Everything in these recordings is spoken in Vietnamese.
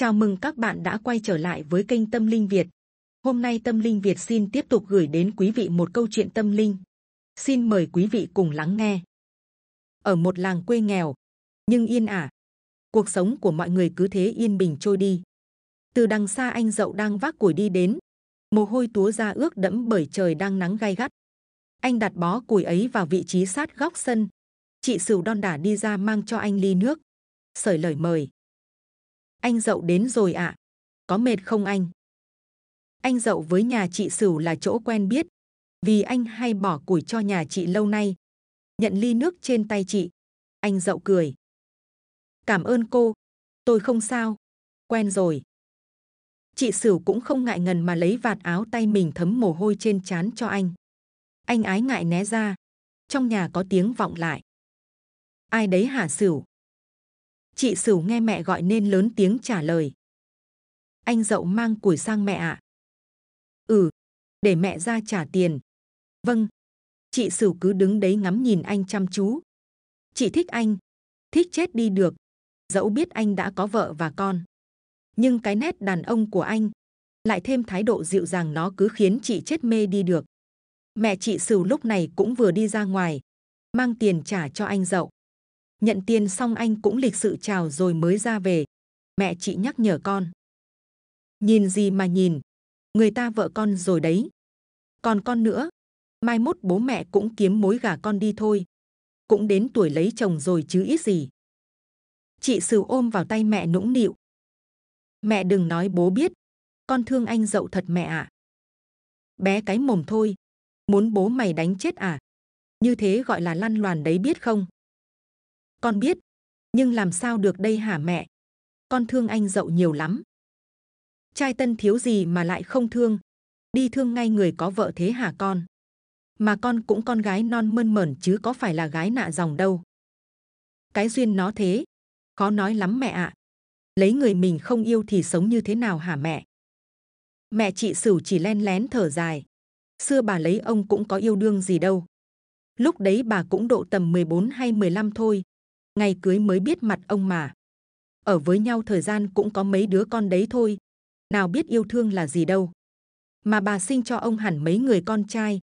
Chào mừng các bạn đã quay trở lại với kênh Tâm Linh Việt. Hôm nay Tâm Linh Việt xin tiếp tục gửi đến quý vị một câu chuyện tâm linh. Xin mời quý vị cùng lắng nghe. Ở một làng quê nghèo, nhưng yên ả, cuộc sống của mọi người cứ thế yên bình trôi đi. Từ đằng xa anh dậu đang vác củi đi đến, mồ hôi túa ra ướt đẫm bởi trời đang nắng gai gắt. Anh đặt bó củi ấy vào vị trí sát góc sân. Chị Sửu đon đả đi ra mang cho anh ly nước. Sởi lời mời anh dậu đến rồi ạ à? có mệt không anh anh dậu với nhà chị Sửu là chỗ quen biết vì anh hay bỏ củi cho nhà chị lâu nay nhận ly nước trên tay chị anh dậu cười cảm ơn cô tôi không sao quen rồi chị Sửu cũng không ngại ngần mà lấy vạt áo tay mình thấm mồ hôi trên chán cho anh anh ái ngại né ra trong nhà có tiếng vọng lại ai đấy hả Sửu Chị Sửu nghe mẹ gọi nên lớn tiếng trả lời. Anh dậu mang củi sang mẹ ạ. Ừ, để mẹ ra trả tiền. Vâng. Chị Sửu cứ đứng đấy ngắm nhìn anh chăm chú. Chị thích anh, thích chết đi được. Dẫu biết anh đã có vợ và con. Nhưng cái nét đàn ông của anh, lại thêm thái độ dịu dàng nó cứ khiến chị chết mê đi được. Mẹ chị Sửu lúc này cũng vừa đi ra ngoài, mang tiền trả cho anh dậu nhận tiền xong anh cũng lịch sự chào rồi mới ra về mẹ chị nhắc nhở con nhìn gì mà nhìn người ta vợ con rồi đấy còn con nữa mai mốt bố mẹ cũng kiếm mối gả con đi thôi cũng đến tuổi lấy chồng rồi chứ ít gì chị sửu ôm vào tay mẹ nũng nịu mẹ đừng nói bố biết con thương anh dậu thật mẹ ạ à. bé cái mồm thôi muốn bố mày đánh chết à như thế gọi là lăn loàn đấy biết không con biết, nhưng làm sao được đây hả mẹ? Con thương anh dậu nhiều lắm. Trai tân thiếu gì mà lại không thương? Đi thương ngay người có vợ thế hả con? Mà con cũng con gái non mơn mởn chứ có phải là gái nạ dòng đâu. Cái duyên nó thế, khó nói lắm mẹ ạ. Lấy người mình không yêu thì sống như thế nào hả mẹ? Mẹ chị Sửu chỉ len lén thở dài. Xưa bà lấy ông cũng có yêu đương gì đâu. Lúc đấy bà cũng độ tầm 14 hay 15 thôi, ngày cưới mới biết mặt ông mà. Ở với nhau thời gian cũng có mấy đứa con đấy thôi, nào biết yêu thương là gì đâu. Mà bà sinh cho ông hẳn mấy người con trai,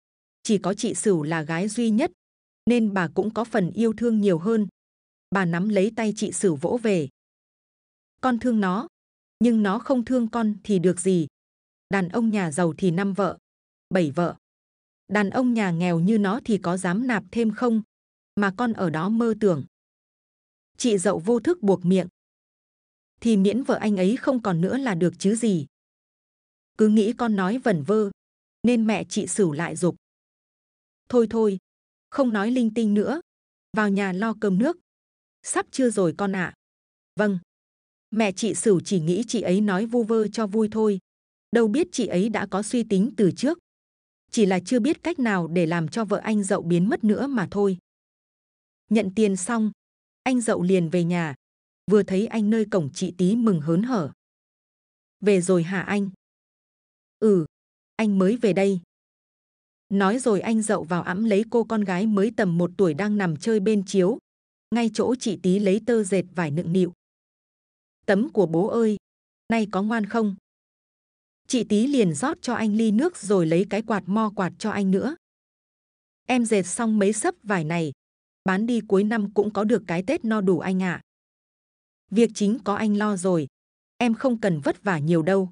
chỉ có chị Sửu là gái duy nhất, nên bà cũng có phần yêu thương nhiều hơn. Bà nắm lấy tay chị Sửu vỗ về. Con thương nó, nhưng nó không thương con thì được gì. Đàn ông nhà giàu thì năm vợ, bảy vợ. Đàn ông nhà nghèo như nó thì có dám nạp thêm không? Mà con ở đó mơ tưởng chị dậu vô thức buộc miệng thì miễn vợ anh ấy không còn nữa là được chứ gì cứ nghĩ con nói vẩn vơ nên mẹ chị xử lại dục thôi thôi không nói linh tinh nữa vào nhà lo cơm nước sắp chưa rồi con ạ à. vâng mẹ chị xử chỉ nghĩ chị ấy nói vu vơ cho vui thôi đâu biết chị ấy đã có suy tính từ trước chỉ là chưa biết cách nào để làm cho vợ anh dậu biến mất nữa mà thôi nhận tiền xong anh dậu liền về nhà. Vừa thấy anh nơi cổng chị tí mừng hớn hở. Về rồi hả anh? Ừ, anh mới về đây. Nói rồi anh dậu vào ẵm lấy cô con gái mới tầm một tuổi đang nằm chơi bên chiếu. Ngay chỗ chị tí lấy tơ dệt vải nựng nịu. Tấm của bố ơi, nay có ngoan không? Chị tí liền rót cho anh ly nước rồi lấy cái quạt mo quạt cho anh nữa. Em dệt xong mấy sấp vải này, bán đi cuối năm cũng có được cái Tết no đủ anh ạ. À. Việc chính có anh lo rồi, em không cần vất vả nhiều đâu.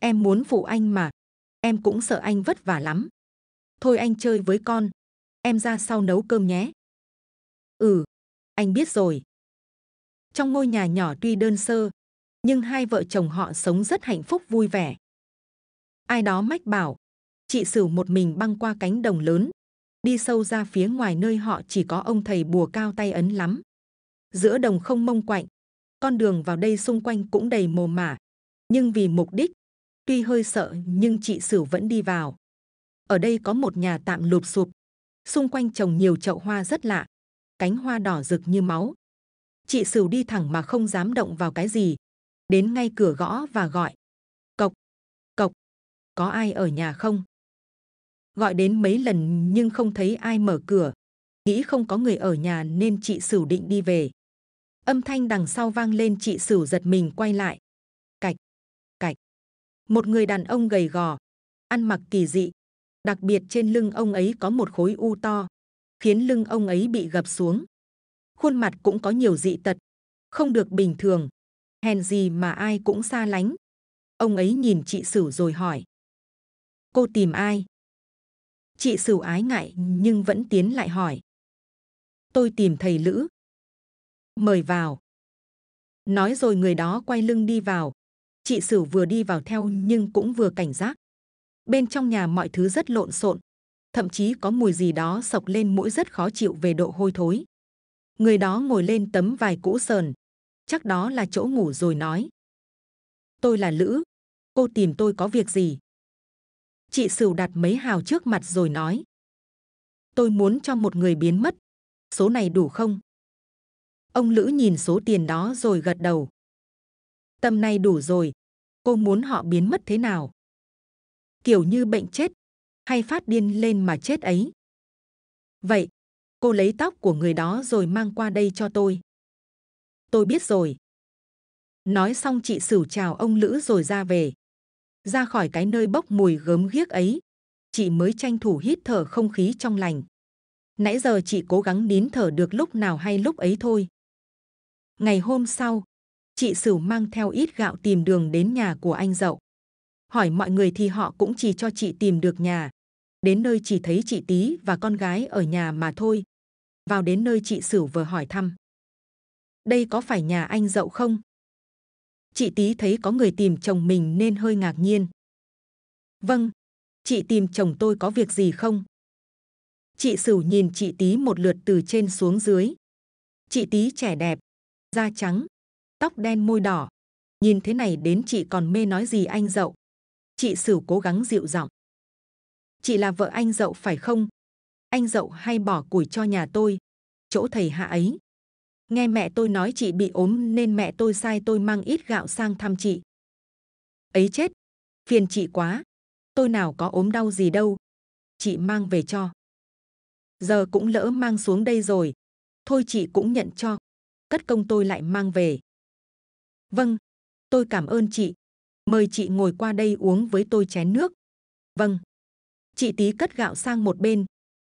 Em muốn phụ anh mà, em cũng sợ anh vất vả lắm. Thôi anh chơi với con, em ra sau nấu cơm nhé. Ừ, anh biết rồi. Trong ngôi nhà nhỏ tuy đơn sơ, nhưng hai vợ chồng họ sống rất hạnh phúc vui vẻ. Ai đó mách bảo, chị Sửu một mình băng qua cánh đồng lớn, đi sâu ra phía ngoài nơi họ chỉ có ông thầy bùa cao tay ấn lắm giữa đồng không mông quạnh con đường vào đây xung quanh cũng đầy mồ mả nhưng vì mục đích tuy hơi sợ nhưng chị sửu vẫn đi vào ở đây có một nhà tạm lụp sụp xung quanh trồng nhiều chậu hoa rất lạ cánh hoa đỏ rực như máu chị sửu đi thẳng mà không dám động vào cái gì đến ngay cửa gõ và gọi cộc cộc có ai ở nhà không gọi đến mấy lần nhưng không thấy ai mở cửa nghĩ không có người ở nhà nên chị Sửu định đi về. Âm thanh đằng sau vang lên chị Sửu giật mình quay lại. Cạch, cạch. Một người đàn ông gầy gò, ăn mặc kỳ dị. Đặc biệt trên lưng ông ấy có một khối u to, khiến lưng ông ấy bị gập xuống. Khuôn mặt cũng có nhiều dị tật, không được bình thường. Hèn gì mà ai cũng xa lánh. Ông ấy nhìn chị Sửu rồi hỏi. Cô tìm ai? chị Sửu ái ngại nhưng vẫn tiến lại hỏi. Tôi tìm thầy Lữ. Mời vào. Nói rồi người đó quay lưng đi vào. Chị Sửu vừa đi vào theo nhưng cũng vừa cảnh giác. Bên trong nhà mọi thứ rất lộn xộn. Thậm chí có mùi gì đó sộc lên mũi rất khó chịu về độ hôi thối. Người đó ngồi lên tấm vải cũ sờn. Chắc đó là chỗ ngủ rồi nói. Tôi là Lữ. Cô tìm tôi có việc gì? chị sửu đặt mấy hào trước mặt rồi nói tôi muốn cho một người biến mất số này đủ không ông lữ nhìn số tiền đó rồi gật đầu tầm này đủ rồi cô muốn họ biến mất thế nào kiểu như bệnh chết hay phát điên lên mà chết ấy vậy cô lấy tóc của người đó rồi mang qua đây cho tôi tôi biết rồi nói xong chị sửu chào ông lữ rồi ra về ra khỏi cái nơi bốc mùi gớm ghiếc ấy chị mới tranh thủ hít thở không khí trong lành nãy giờ chị cố gắng nín thở được lúc nào hay lúc ấy thôi ngày hôm sau chị Sửu mang theo ít gạo tìm đường đến nhà của anh dậu hỏi mọi người thì họ cũng chỉ cho chị tìm được nhà đến nơi chỉ thấy chị tí và con gái ở nhà mà thôi vào đến nơi chị Sửu vừa hỏi thăm đây có phải nhà anh dậu không chị Tý thấy có người tìm chồng mình nên hơi ngạc nhiên. Vâng, chị tìm chồng tôi có việc gì không? Chị Sửu nhìn chị Tý một lượt từ trên xuống dưới. Chị Tý trẻ đẹp, da trắng, tóc đen môi đỏ. Nhìn thế này đến chị còn mê nói gì anh dậu. Chị Sửu cố gắng dịu giọng. Chị là vợ anh dậu phải không? Anh dậu hay bỏ củi cho nhà tôi, chỗ thầy hạ ấy. Nghe mẹ tôi nói chị bị ốm nên mẹ tôi sai tôi mang ít gạo sang thăm chị. Ấy chết, phiền chị quá. Tôi nào có ốm đau gì đâu. Chị mang về cho. Giờ cũng lỡ mang xuống đây rồi. Thôi chị cũng nhận cho. Cất công tôi lại mang về. Vâng, tôi cảm ơn chị. Mời chị ngồi qua đây uống với tôi chén nước. Vâng. Chị tí cất gạo sang một bên,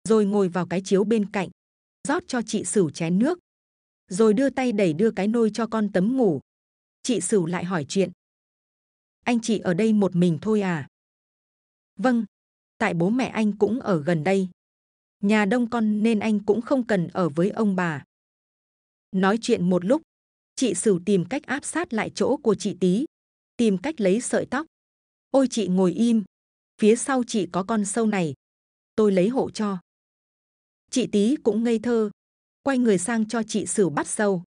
rồi ngồi vào cái chiếu bên cạnh, rót cho chị xử chén nước rồi đưa tay đẩy đưa cái nôi cho con tấm ngủ. Chị Sửu lại hỏi chuyện. Anh chị ở đây một mình thôi à? Vâng, tại bố mẹ anh cũng ở gần đây. Nhà đông con nên anh cũng không cần ở với ông bà. Nói chuyện một lúc, chị Sửu tìm cách áp sát lại chỗ của chị Tý, tìm cách lấy sợi tóc. Ôi chị ngồi im, phía sau chị có con sâu này, tôi lấy hộ cho. Chị Tý cũng ngây thơ, quay người sang cho chị Sửu bắt sâu.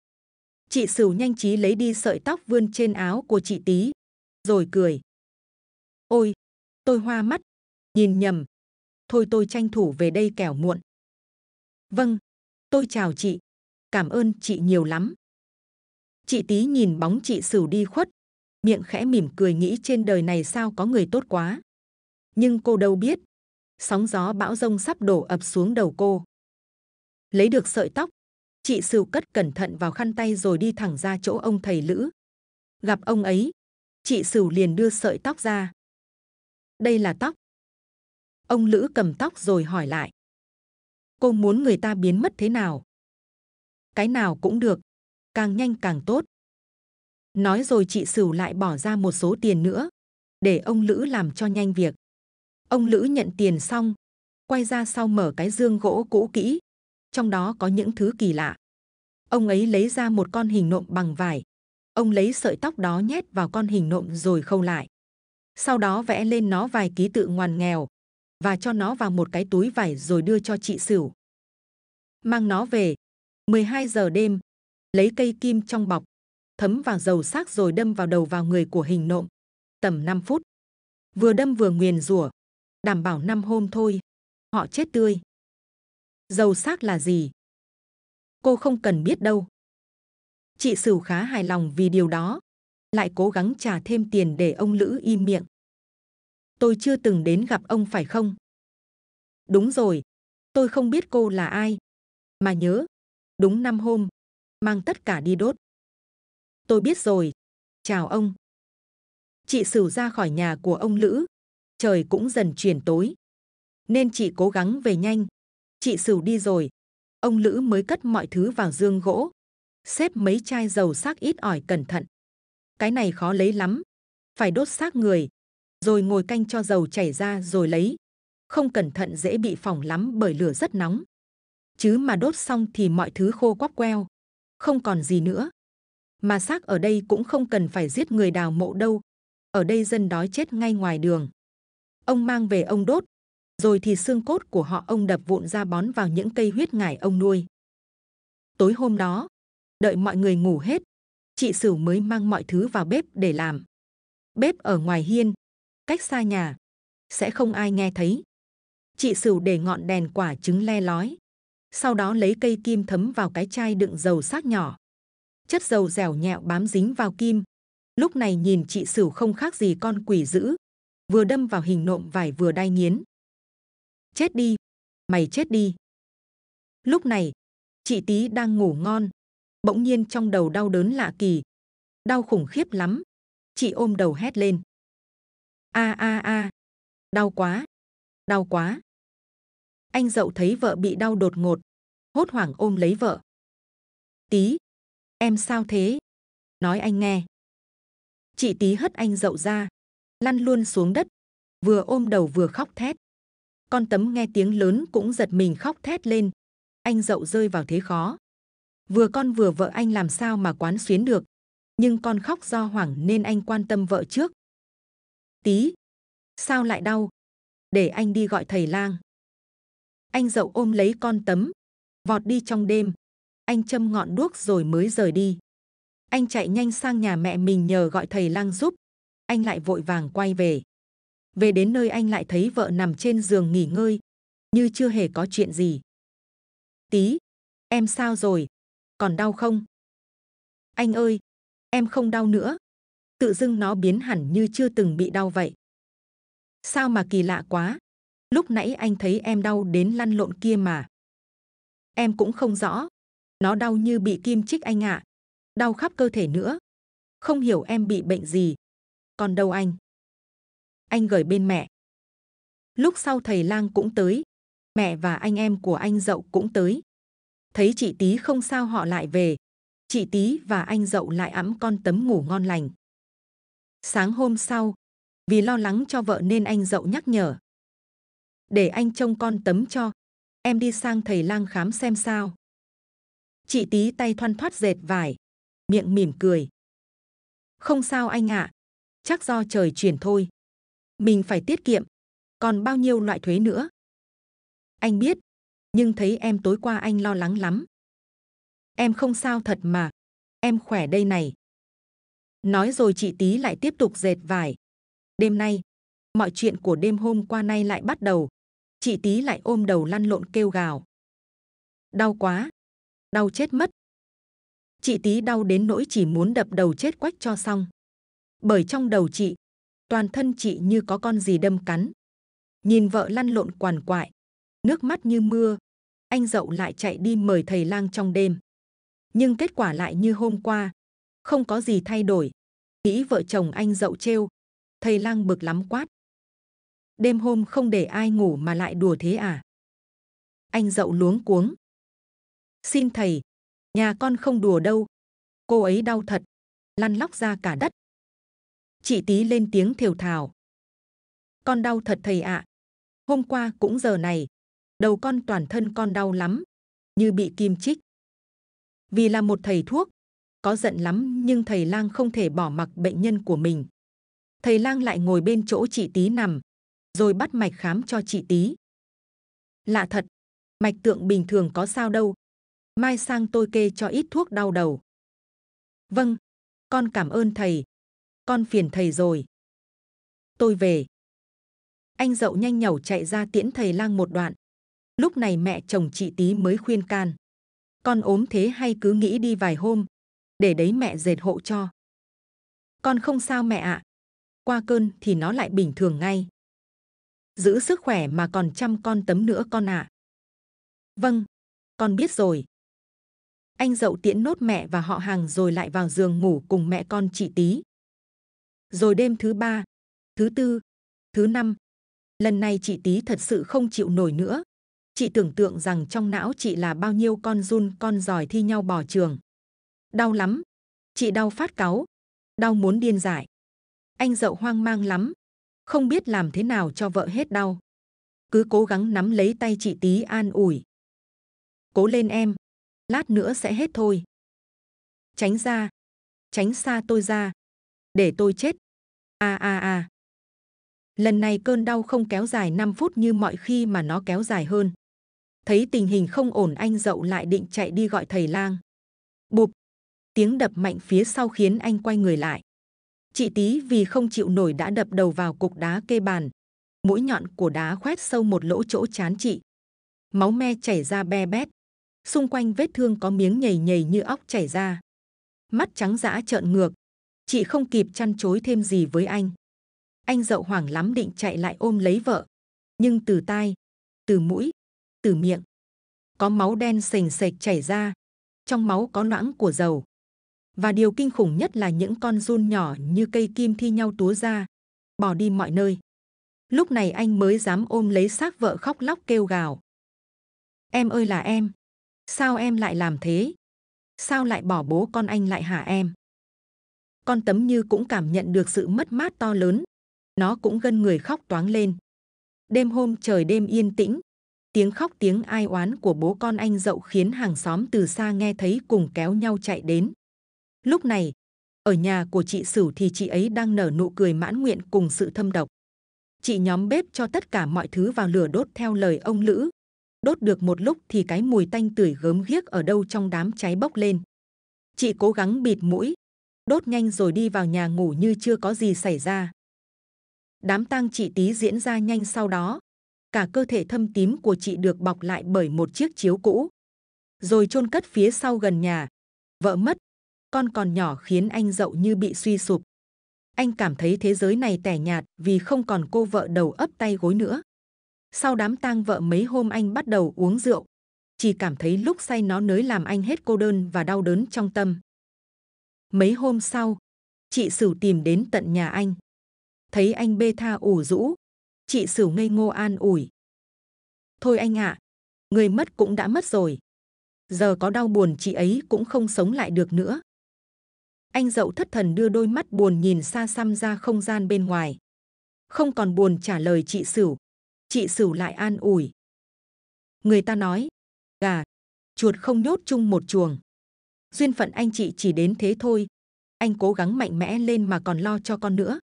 Chị Sửu nhanh trí lấy đi sợi tóc vươn trên áo của chị Tí, rồi cười. Ôi, tôi hoa mắt, nhìn nhầm. Thôi tôi tranh thủ về đây kẻo muộn. Vâng, tôi chào chị. Cảm ơn chị nhiều lắm. Chị Tí nhìn bóng chị Sửu đi khuất, miệng khẽ mỉm cười nghĩ trên đời này sao có người tốt quá. Nhưng cô đâu biết, sóng gió bão rông sắp đổ ập xuống đầu cô. Lấy được sợi tóc, chị sửu cất cẩn thận vào khăn tay rồi đi thẳng ra chỗ ông thầy lữ gặp ông ấy chị sửu liền đưa sợi tóc ra đây là tóc ông lữ cầm tóc rồi hỏi lại cô muốn người ta biến mất thế nào cái nào cũng được càng nhanh càng tốt nói rồi chị sửu lại bỏ ra một số tiền nữa để ông lữ làm cho nhanh việc ông lữ nhận tiền xong quay ra sau mở cái dương gỗ cũ kỹ trong đó có những thứ kỳ lạ. Ông ấy lấy ra một con hình nộm bằng vải. Ông lấy sợi tóc đó nhét vào con hình nộm rồi khâu lại. Sau đó vẽ lên nó vài ký tự ngoan nghèo và cho nó vào một cái túi vải rồi đưa cho chị Sửu. Mang nó về, 12 giờ đêm, lấy cây kim trong bọc, thấm vào dầu xác rồi đâm vào đầu vào người của hình nộm, tầm 5 phút. Vừa đâm vừa nguyền rủa, đảm bảo năm hôm thôi, họ chết tươi. Dầu xác là gì? Cô không cần biết đâu. Chị Sửu khá hài lòng vì điều đó, lại cố gắng trả thêm tiền để ông Lữ im miệng. Tôi chưa từng đến gặp ông phải không? Đúng rồi, tôi không biết cô là ai. Mà nhớ, đúng năm hôm, mang tất cả đi đốt. Tôi biết rồi, chào ông. Chị Sửu ra khỏi nhà của ông Lữ, trời cũng dần chuyển tối. Nên chị cố gắng về nhanh, chị Sửu đi rồi. Ông Lữ mới cất mọi thứ vào dương gỗ, xếp mấy chai dầu xác ít ỏi cẩn thận. Cái này khó lấy lắm, phải đốt xác người, rồi ngồi canh cho dầu chảy ra rồi lấy. Không cẩn thận dễ bị phỏng lắm bởi lửa rất nóng. Chứ mà đốt xong thì mọi thứ khô quắp queo, không còn gì nữa. Mà xác ở đây cũng không cần phải giết người đào mộ đâu. Ở đây dân đói chết ngay ngoài đường. Ông mang về ông đốt, rồi thì xương cốt của họ ông đập vụn ra bón vào những cây huyết ngải ông nuôi. Tối hôm đó, đợi mọi người ngủ hết, chị Sửu mới mang mọi thứ vào bếp để làm. Bếp ở ngoài hiên, cách xa nhà, sẽ không ai nghe thấy. Chị Sửu để ngọn đèn quả trứng le lói, sau đó lấy cây kim thấm vào cái chai đựng dầu xác nhỏ. Chất dầu dẻo nhẹo bám dính vào kim. Lúc này nhìn chị Sửu không khác gì con quỷ dữ, vừa đâm vào hình nộm vải vừa đai nghiến. Chết đi! Mày chết đi! Lúc này, chị Tí đang ngủ ngon. Bỗng nhiên trong đầu đau đớn lạ kỳ. Đau khủng khiếp lắm. Chị ôm đầu hét lên. A a a! Đau quá! Đau quá! Anh dậu thấy vợ bị đau đột ngột. Hốt hoảng ôm lấy vợ. Tí, Em sao thế? Nói anh nghe. Chị Tí hất anh dậu ra. Lăn luôn xuống đất. Vừa ôm đầu vừa khóc thét. Con tấm nghe tiếng lớn cũng giật mình khóc thét lên. Anh dậu rơi vào thế khó. Vừa con vừa vợ anh làm sao mà quán xuyến được. Nhưng con khóc do hoảng nên anh quan tâm vợ trước. Tí, sao lại đau? Để anh đi gọi thầy lang. Anh dậu ôm lấy con tấm, vọt đi trong đêm. Anh châm ngọn đuốc rồi mới rời đi. Anh chạy nhanh sang nhà mẹ mình nhờ gọi thầy lang giúp. Anh lại vội vàng quay về. Về đến nơi anh lại thấy vợ nằm trên giường nghỉ ngơi, như chưa hề có chuyện gì. Tí, em sao rồi? Còn đau không? Anh ơi, em không đau nữa. Tự dưng nó biến hẳn như chưa từng bị đau vậy. Sao mà kỳ lạ quá? Lúc nãy anh thấy em đau đến lăn lộn kia mà. Em cũng không rõ. Nó đau như bị kim chích anh ạ. À. Đau khắp cơ thể nữa. Không hiểu em bị bệnh gì. Còn đâu anh? anh gửi bên mẹ. Lúc sau thầy lang cũng tới, mẹ và anh em của anh dậu cũng tới. Thấy chị tý không sao họ lại về, chị tý và anh dậu lại ẵm con tấm ngủ ngon lành. Sáng hôm sau, vì lo lắng cho vợ nên anh dậu nhắc nhở. Để anh trông con tấm cho, em đi sang thầy lang khám xem sao. Chị tý tay thoăn thoát dệt vải, miệng mỉm cười. Không sao anh ạ, à, chắc do trời chuyển thôi mình phải tiết kiệm. Còn bao nhiêu loại thuế nữa? Anh biết, nhưng thấy em tối qua anh lo lắng lắm. Em không sao thật mà, em khỏe đây này. Nói rồi chị tí lại tiếp tục dệt vải. Đêm nay, mọi chuyện của đêm hôm qua nay lại bắt đầu. Chị tí lại ôm đầu lăn lộn kêu gào. Đau quá, đau chết mất. Chị tí đau đến nỗi chỉ muốn đập đầu chết quách cho xong. Bởi trong đầu chị toàn thân chị như có con gì đâm cắn. Nhìn vợ lăn lộn quằn quại, nước mắt như mưa, anh dậu lại chạy đi mời thầy lang trong đêm. Nhưng kết quả lại như hôm qua, không có gì thay đổi. Nghĩ vợ chồng anh dậu trêu, thầy lang bực lắm quát. Đêm hôm không để ai ngủ mà lại đùa thế à? Anh dậu luống cuống. Xin thầy, nhà con không đùa đâu. Cô ấy đau thật, lăn lóc ra cả đất. Chị tí lên tiếng thều thào. Con đau thật thầy ạ. À. Hôm qua cũng giờ này, đầu con toàn thân con đau lắm, như bị kim chích. Vì là một thầy thuốc, có giận lắm nhưng thầy lang không thể bỏ mặc bệnh nhân của mình. Thầy lang lại ngồi bên chỗ chị tí nằm, rồi bắt mạch khám cho chị tí. Lạ thật, mạch tượng bình thường có sao đâu. Mai sang tôi kê cho ít thuốc đau đầu. Vâng, con cảm ơn thầy con phiền thầy rồi. Tôi về. Anh dậu nhanh nhẩu chạy ra tiễn thầy lang một đoạn. Lúc này mẹ chồng chị tí mới khuyên can. Con ốm thế hay cứ nghĩ đi vài hôm, để đấy mẹ dệt hộ cho. Con không sao mẹ ạ. Qua cơn thì nó lại bình thường ngay. Giữ sức khỏe mà còn chăm con tấm nữa con ạ. Vâng, con biết rồi. Anh dậu tiễn nốt mẹ và họ hàng rồi lại vào giường ngủ cùng mẹ con chị tí rồi đêm thứ ba, thứ tư, thứ năm. Lần này chị tí thật sự không chịu nổi nữa. Chị tưởng tượng rằng trong não chị là bao nhiêu con run con giỏi thi nhau bỏ trường. Đau lắm. Chị đau phát cáu. Đau muốn điên dại. Anh dậu hoang mang lắm. Không biết làm thế nào cho vợ hết đau. Cứ cố gắng nắm lấy tay chị tí an ủi. Cố lên em. Lát nữa sẽ hết thôi. Tránh ra. Tránh xa tôi ra để tôi chết. A a a. Lần này cơn đau không kéo dài 5 phút như mọi khi mà nó kéo dài hơn. Thấy tình hình không ổn anh dậu lại định chạy đi gọi thầy lang. Bụp! Tiếng đập mạnh phía sau khiến anh quay người lại. Chị Tí vì không chịu nổi đã đập đầu vào cục đá kê bàn. Mũi nhọn của đá khoét sâu một lỗ chỗ chán chị. Máu me chảy ra be bét. Xung quanh vết thương có miếng nhầy nhầy như óc chảy ra. Mắt trắng dã trợn ngược, chị không kịp chăn chối thêm gì với anh anh dậu hoảng lắm định chạy lại ôm lấy vợ nhưng từ tai từ mũi từ miệng có máu đen sền sệt chảy ra trong máu có loãng của dầu và điều kinh khủng nhất là những con run nhỏ như cây kim thi nhau túa ra bỏ đi mọi nơi lúc này anh mới dám ôm lấy xác vợ khóc lóc kêu gào em ơi là em sao em lại làm thế sao lại bỏ bố con anh lại hả em con tấm như cũng cảm nhận được sự mất mát to lớn. Nó cũng gân người khóc toáng lên. Đêm hôm trời đêm yên tĩnh, tiếng khóc tiếng ai oán của bố con anh dậu khiến hàng xóm từ xa nghe thấy cùng kéo nhau chạy đến. Lúc này, ở nhà của chị Sửu thì chị ấy đang nở nụ cười mãn nguyện cùng sự thâm độc. Chị nhóm bếp cho tất cả mọi thứ vào lửa đốt theo lời ông Lữ. Đốt được một lúc thì cái mùi tanh tưởi gớm ghiếc ở đâu trong đám cháy bốc lên. Chị cố gắng bịt mũi, đốt nhanh rồi đi vào nhà ngủ như chưa có gì xảy ra. Đám tang chị tí diễn ra nhanh sau đó. Cả cơ thể thâm tím của chị được bọc lại bởi một chiếc chiếu cũ. Rồi chôn cất phía sau gần nhà. Vợ mất, con còn nhỏ khiến anh dậu như bị suy sụp. Anh cảm thấy thế giới này tẻ nhạt vì không còn cô vợ đầu ấp tay gối nữa. Sau đám tang vợ mấy hôm anh bắt đầu uống rượu. Chỉ cảm thấy lúc say nó nới làm anh hết cô đơn và đau đớn trong tâm. Mấy hôm sau, chị Sửu tìm đến tận nhà anh. Thấy anh bê tha ủ rũ, chị Sửu ngây ngô an ủi. Thôi anh ạ, à, người mất cũng đã mất rồi. Giờ có đau buồn chị ấy cũng không sống lại được nữa. Anh dậu thất thần đưa đôi mắt buồn nhìn xa xăm ra không gian bên ngoài. Không còn buồn trả lời chị Sửu. Chị Sửu lại an ủi. Người ta nói, gà, chuột không nhốt chung một chuồng duyên phận anh chị chỉ đến thế thôi anh cố gắng mạnh mẽ lên mà còn lo cho con nữa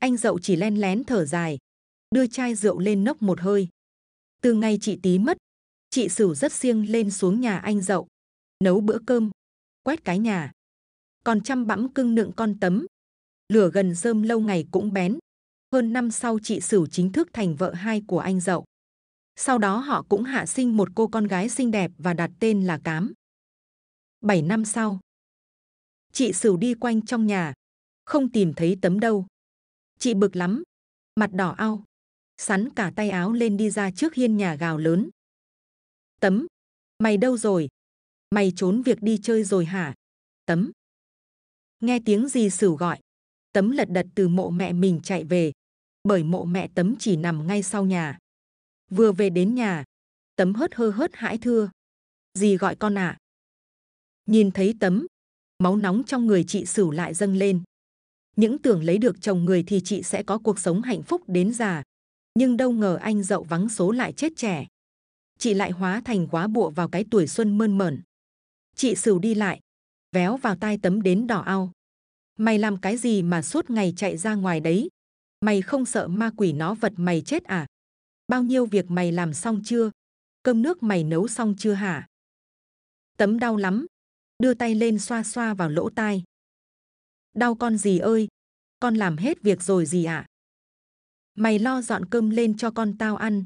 anh dậu chỉ len lén thở dài đưa chai rượu lên nốc một hơi từ ngày chị tí mất chị sửu rất siêng lên xuống nhà anh dậu nấu bữa cơm quét cái nhà còn chăm bẵm cưng nựng con tấm lửa gần rơm lâu ngày cũng bén hơn năm sau chị sửu chính thức thành vợ hai của anh dậu sau đó họ cũng hạ sinh một cô con gái xinh đẹp và đặt tên là cám 7 năm sau, chị Sửu đi quanh trong nhà, không tìm thấy tấm đâu. Chị bực lắm, mặt đỏ ao, sắn cả tay áo lên đi ra trước hiên nhà gào lớn. Tấm, mày đâu rồi? Mày trốn việc đi chơi rồi hả? Tấm. Nghe tiếng gì Sửu gọi, Tấm lật đật từ mộ mẹ mình chạy về, bởi mộ mẹ Tấm chỉ nằm ngay sau nhà. Vừa về đến nhà, Tấm hớt hơ hớt hãi thưa. Dì gọi con ạ. À? nhìn thấy tấm máu nóng trong người chị sửu lại dâng lên những tưởng lấy được chồng người thì chị sẽ có cuộc sống hạnh phúc đến già nhưng đâu ngờ anh dậu vắng số lại chết trẻ chị lại hóa thành quá bụa vào cái tuổi xuân mơn mởn chị sửu đi lại véo vào tai tấm đến đỏ ao mày làm cái gì mà suốt ngày chạy ra ngoài đấy mày không sợ ma quỷ nó vật mày chết à bao nhiêu việc mày làm xong chưa cơm nước mày nấu xong chưa hả tấm đau lắm đưa tay lên xoa xoa vào lỗ tai. Đau con gì ơi, con làm hết việc rồi gì ạ? À? Mày lo dọn cơm lên cho con tao ăn,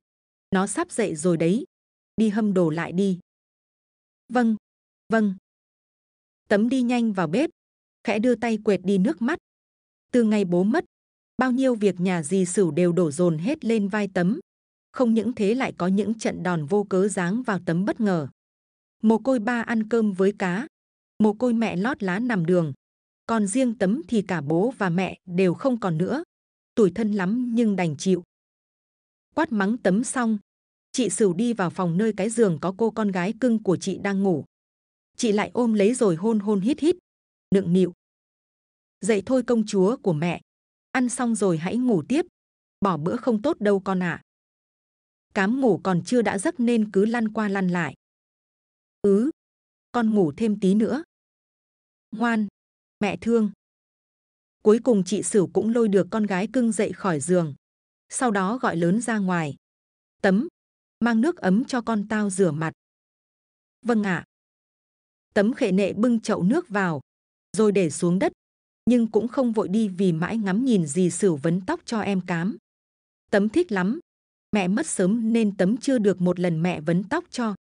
nó sắp dậy rồi đấy, đi hâm đồ lại đi. Vâng, vâng. Tấm đi nhanh vào bếp, khẽ đưa tay quệt đi nước mắt. Từ ngày bố mất, bao nhiêu việc nhà gì xử đều đổ dồn hết lên vai tấm. Không những thế lại có những trận đòn vô cớ giáng vào tấm bất ngờ. Mồ côi ba ăn cơm với cá, mồ côi mẹ lót lá nằm đường. Còn riêng tấm thì cả bố và mẹ đều không còn nữa. Tuổi thân lắm nhưng đành chịu. Quát mắng tấm xong, chị Sửu đi vào phòng nơi cái giường có cô con gái cưng của chị đang ngủ. Chị lại ôm lấy rồi hôn hôn hít hít, nựng nịu. Dậy thôi công chúa của mẹ, ăn xong rồi hãy ngủ tiếp. Bỏ bữa không tốt đâu con ạ. À. Cám ngủ còn chưa đã giấc nên cứ lăn qua lăn lại. ứ, ừ, con ngủ thêm tí nữa ngoan, mẹ thương. Cuối cùng chị Sửu cũng lôi được con gái cưng dậy khỏi giường. Sau đó gọi lớn ra ngoài. Tấm, mang nước ấm cho con tao rửa mặt. Vâng ạ. À. Tấm khệ nệ bưng chậu nước vào, rồi để xuống đất. Nhưng cũng không vội đi vì mãi ngắm nhìn dì Sửu vấn tóc cho em cám. Tấm thích lắm. Mẹ mất sớm nên tấm chưa được một lần mẹ vấn tóc cho.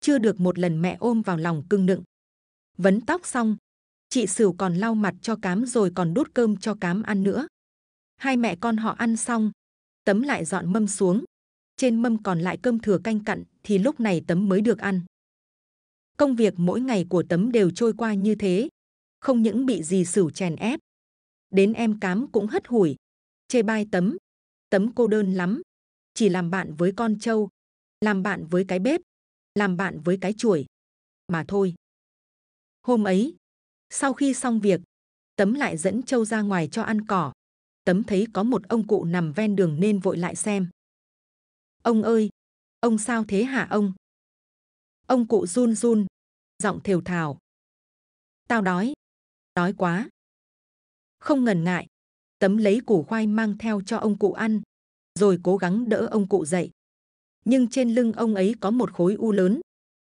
Chưa được một lần mẹ ôm vào lòng cưng nựng. Vấn tóc xong, chị Sửu còn lau mặt cho cám rồi còn đút cơm cho cám ăn nữa. Hai mẹ con họ ăn xong, tấm lại dọn mâm xuống. Trên mâm còn lại cơm thừa canh cặn thì lúc này tấm mới được ăn. Công việc mỗi ngày của tấm đều trôi qua như thế, không những bị gì Sửu chèn ép, đến em cám cũng hất hủi, chê bai tấm. Tấm cô đơn lắm, chỉ làm bạn với con trâu, làm bạn với cái bếp, làm bạn với cái chuỗi mà thôi. Hôm ấy, sau khi xong việc, Tấm lại dẫn Châu ra ngoài cho ăn cỏ. Tấm thấy có một ông cụ nằm ven đường nên vội lại xem. Ông ơi, ông sao thế hả ông? Ông cụ run run, giọng thều thào. Tao đói, đói quá. Không ngần ngại, Tấm lấy củ khoai mang theo cho ông cụ ăn, rồi cố gắng đỡ ông cụ dậy. Nhưng trên lưng ông ấy có một khối u lớn,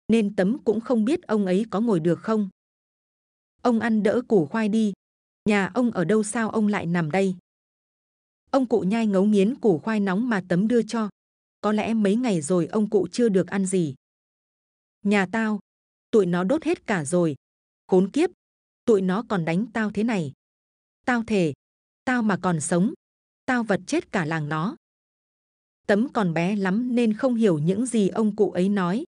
nên Tấm cũng không biết ông ấy có ngồi được không ông ăn đỡ củ khoai đi. Nhà ông ở đâu sao ông lại nằm đây? Ông cụ nhai ngấu nghiến củ khoai nóng mà tấm đưa cho. Có lẽ mấy ngày rồi ông cụ chưa được ăn gì. Nhà tao, tụi nó đốt hết cả rồi. Khốn kiếp, tụi nó còn đánh tao thế này. Tao thề, tao mà còn sống, tao vật chết cả làng nó. Tấm còn bé lắm nên không hiểu những gì ông cụ ấy nói.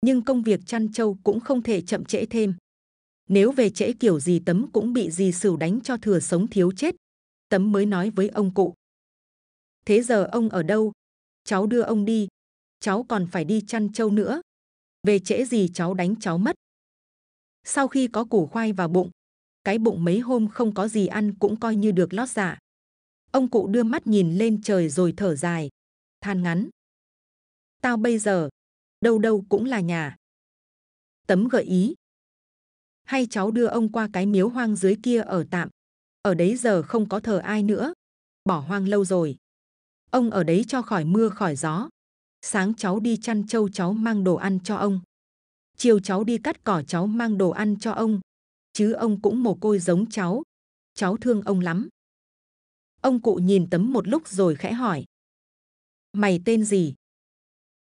Nhưng công việc chăn trâu cũng không thể chậm trễ thêm nếu về trễ kiểu gì tấm cũng bị dì sửu đánh cho thừa sống thiếu chết tấm mới nói với ông cụ thế giờ ông ở đâu cháu đưa ông đi cháu còn phải đi chăn trâu nữa về trễ gì cháu đánh cháu mất sau khi có củ khoai vào bụng cái bụng mấy hôm không có gì ăn cũng coi như được lót dạ ông cụ đưa mắt nhìn lên trời rồi thở dài than ngắn tao bây giờ đâu đâu cũng là nhà tấm gợi ý hay cháu đưa ông qua cái miếu hoang dưới kia ở tạm. Ở đấy giờ không có thờ ai nữa. Bỏ hoang lâu rồi. Ông ở đấy cho khỏi mưa khỏi gió. Sáng cháu đi chăn trâu cháu mang đồ ăn cho ông. Chiều cháu đi cắt cỏ cháu mang đồ ăn cho ông. Chứ ông cũng mồ côi giống cháu. Cháu thương ông lắm. Ông cụ nhìn tấm một lúc rồi khẽ hỏi. Mày tên gì?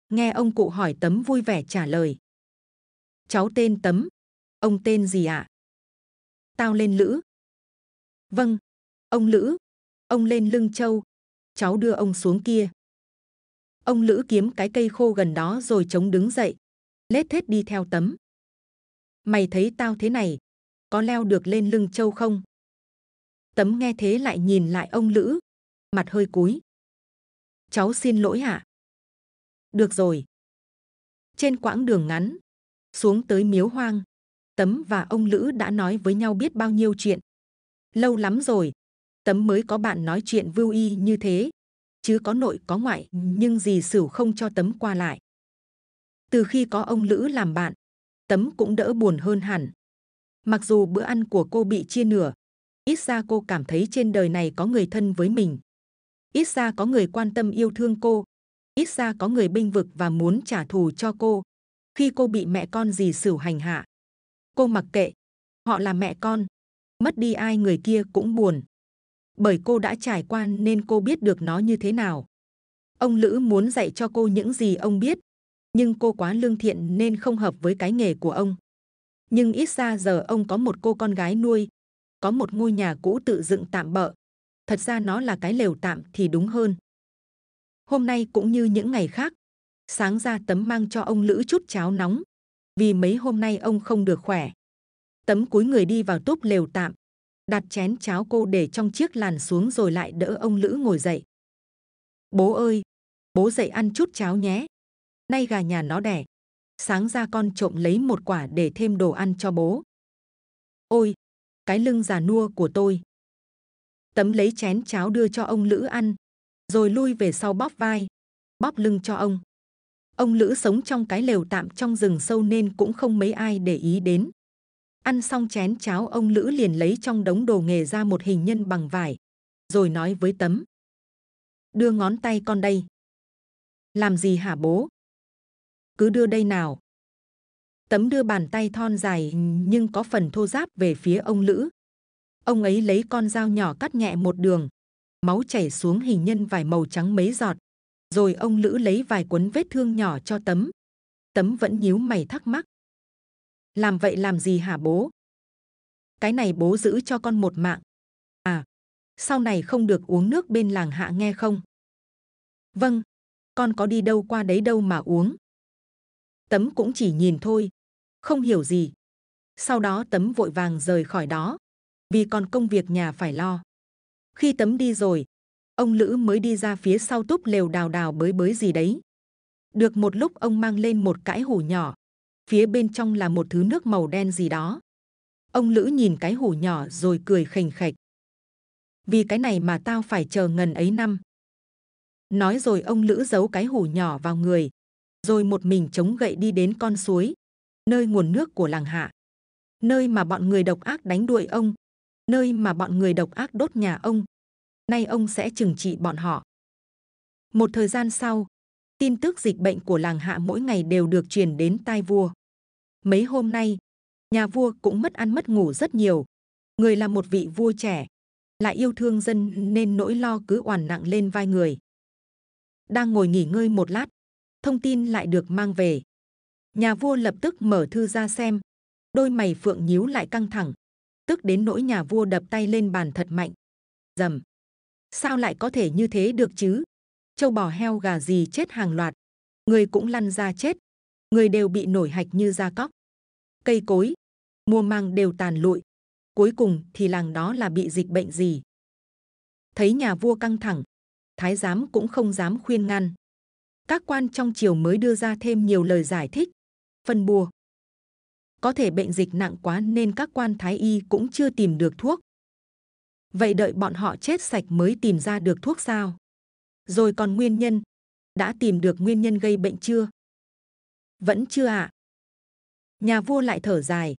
Nghe ông cụ hỏi tấm vui vẻ trả lời. Cháu tên tấm, ông tên gì ạ à? tao lên lữ vâng ông lữ ông lên lưng châu cháu đưa ông xuống kia ông lữ kiếm cái cây khô gần đó rồi chống đứng dậy lết thết đi theo tấm mày thấy tao thế này có leo được lên lưng châu không tấm nghe thế lại nhìn lại ông lữ mặt hơi cúi cháu xin lỗi hả à? được rồi trên quãng đường ngắn xuống tới miếu hoang tấm và ông lữ đã nói với nhau biết bao nhiêu chuyện lâu lắm rồi tấm mới có bạn nói chuyện vưu y như thế chứ có nội có ngoại nhưng gì sửu không cho tấm qua lại từ khi có ông lữ làm bạn tấm cũng đỡ buồn hơn hẳn mặc dù bữa ăn của cô bị chia nửa ít ra cô cảm thấy trên đời này có người thân với mình ít ra có người quan tâm yêu thương cô ít ra có người binh vực và muốn trả thù cho cô khi cô bị mẹ con dì sửu hành hạ cô mặc kệ. Họ là mẹ con. Mất đi ai người kia cũng buồn. Bởi cô đã trải qua nên cô biết được nó như thế nào. Ông Lữ muốn dạy cho cô những gì ông biết. Nhưng cô quá lương thiện nên không hợp với cái nghề của ông. Nhưng ít ra giờ ông có một cô con gái nuôi. Có một ngôi nhà cũ tự dựng tạm bợ. Thật ra nó là cái lều tạm thì đúng hơn. Hôm nay cũng như những ngày khác, sáng ra tấm mang cho ông Lữ chút cháo nóng, vì mấy hôm nay ông không được khỏe. Tấm cúi người đi vào túp lều tạm, đặt chén cháo cô để trong chiếc làn xuống rồi lại đỡ ông Lữ ngồi dậy. Bố ơi, bố dậy ăn chút cháo nhé. Nay gà nhà nó đẻ, sáng ra con trộm lấy một quả để thêm đồ ăn cho bố. Ôi, cái lưng già nua của tôi. Tấm lấy chén cháo đưa cho ông Lữ ăn, rồi lui về sau bóp vai, bóp lưng cho ông. Ông Lữ sống trong cái lều tạm trong rừng sâu nên cũng không mấy ai để ý đến. Ăn xong chén cháo ông Lữ liền lấy trong đống đồ nghề ra một hình nhân bằng vải, rồi nói với Tấm. Đưa ngón tay con đây. Làm gì hả bố? Cứ đưa đây nào. Tấm đưa bàn tay thon dài nhưng có phần thô ráp về phía ông Lữ. Ông ấy lấy con dao nhỏ cắt nhẹ một đường. Máu chảy xuống hình nhân vải màu trắng mấy giọt rồi ông lữ lấy vài cuốn vết thương nhỏ cho tấm tấm vẫn nhíu mày thắc mắc làm vậy làm gì hả bố cái này bố giữ cho con một mạng à sau này không được uống nước bên làng hạ nghe không vâng con có đi đâu qua đấy đâu mà uống tấm cũng chỉ nhìn thôi không hiểu gì sau đó tấm vội vàng rời khỏi đó vì còn công việc nhà phải lo khi tấm đi rồi ông Lữ mới đi ra phía sau túp lều đào đào bới bới gì đấy. Được một lúc ông mang lên một cái hủ nhỏ, phía bên trong là một thứ nước màu đen gì đó. Ông Lữ nhìn cái hủ nhỏ rồi cười khềnh khạch. Vì cái này mà tao phải chờ ngần ấy năm. Nói rồi ông Lữ giấu cái hủ nhỏ vào người, rồi một mình chống gậy đi đến con suối, nơi nguồn nước của làng hạ. Nơi mà bọn người độc ác đánh đuổi ông, nơi mà bọn người độc ác đốt nhà ông, nay ông sẽ trừng trị bọn họ. Một thời gian sau, tin tức dịch bệnh của làng hạ mỗi ngày đều được truyền đến tai vua. Mấy hôm nay, nhà vua cũng mất ăn mất ngủ rất nhiều. Người là một vị vua trẻ, lại yêu thương dân nên nỗi lo cứ oằn nặng lên vai người. Đang ngồi nghỉ ngơi một lát, thông tin lại được mang về. Nhà vua lập tức mở thư ra xem, đôi mày phượng nhíu lại căng thẳng, tức đến nỗi nhà vua đập tay lên bàn thật mạnh. Dầm! Sao lại có thể như thế được chứ? Châu bò heo gà gì chết hàng loạt, người cũng lăn ra chết, người đều bị nổi hạch như da cóc. Cây cối, mùa mang đều tàn lụi, cuối cùng thì làng đó là bị dịch bệnh gì? Thấy nhà vua căng thẳng, thái giám cũng không dám khuyên ngăn. Các quan trong triều mới đưa ra thêm nhiều lời giải thích, phân bùa. Có thể bệnh dịch nặng quá nên các quan thái y cũng chưa tìm được thuốc, vậy đợi bọn họ chết sạch mới tìm ra được thuốc sao rồi còn nguyên nhân đã tìm được nguyên nhân gây bệnh chưa vẫn chưa ạ à? nhà vua lại thở dài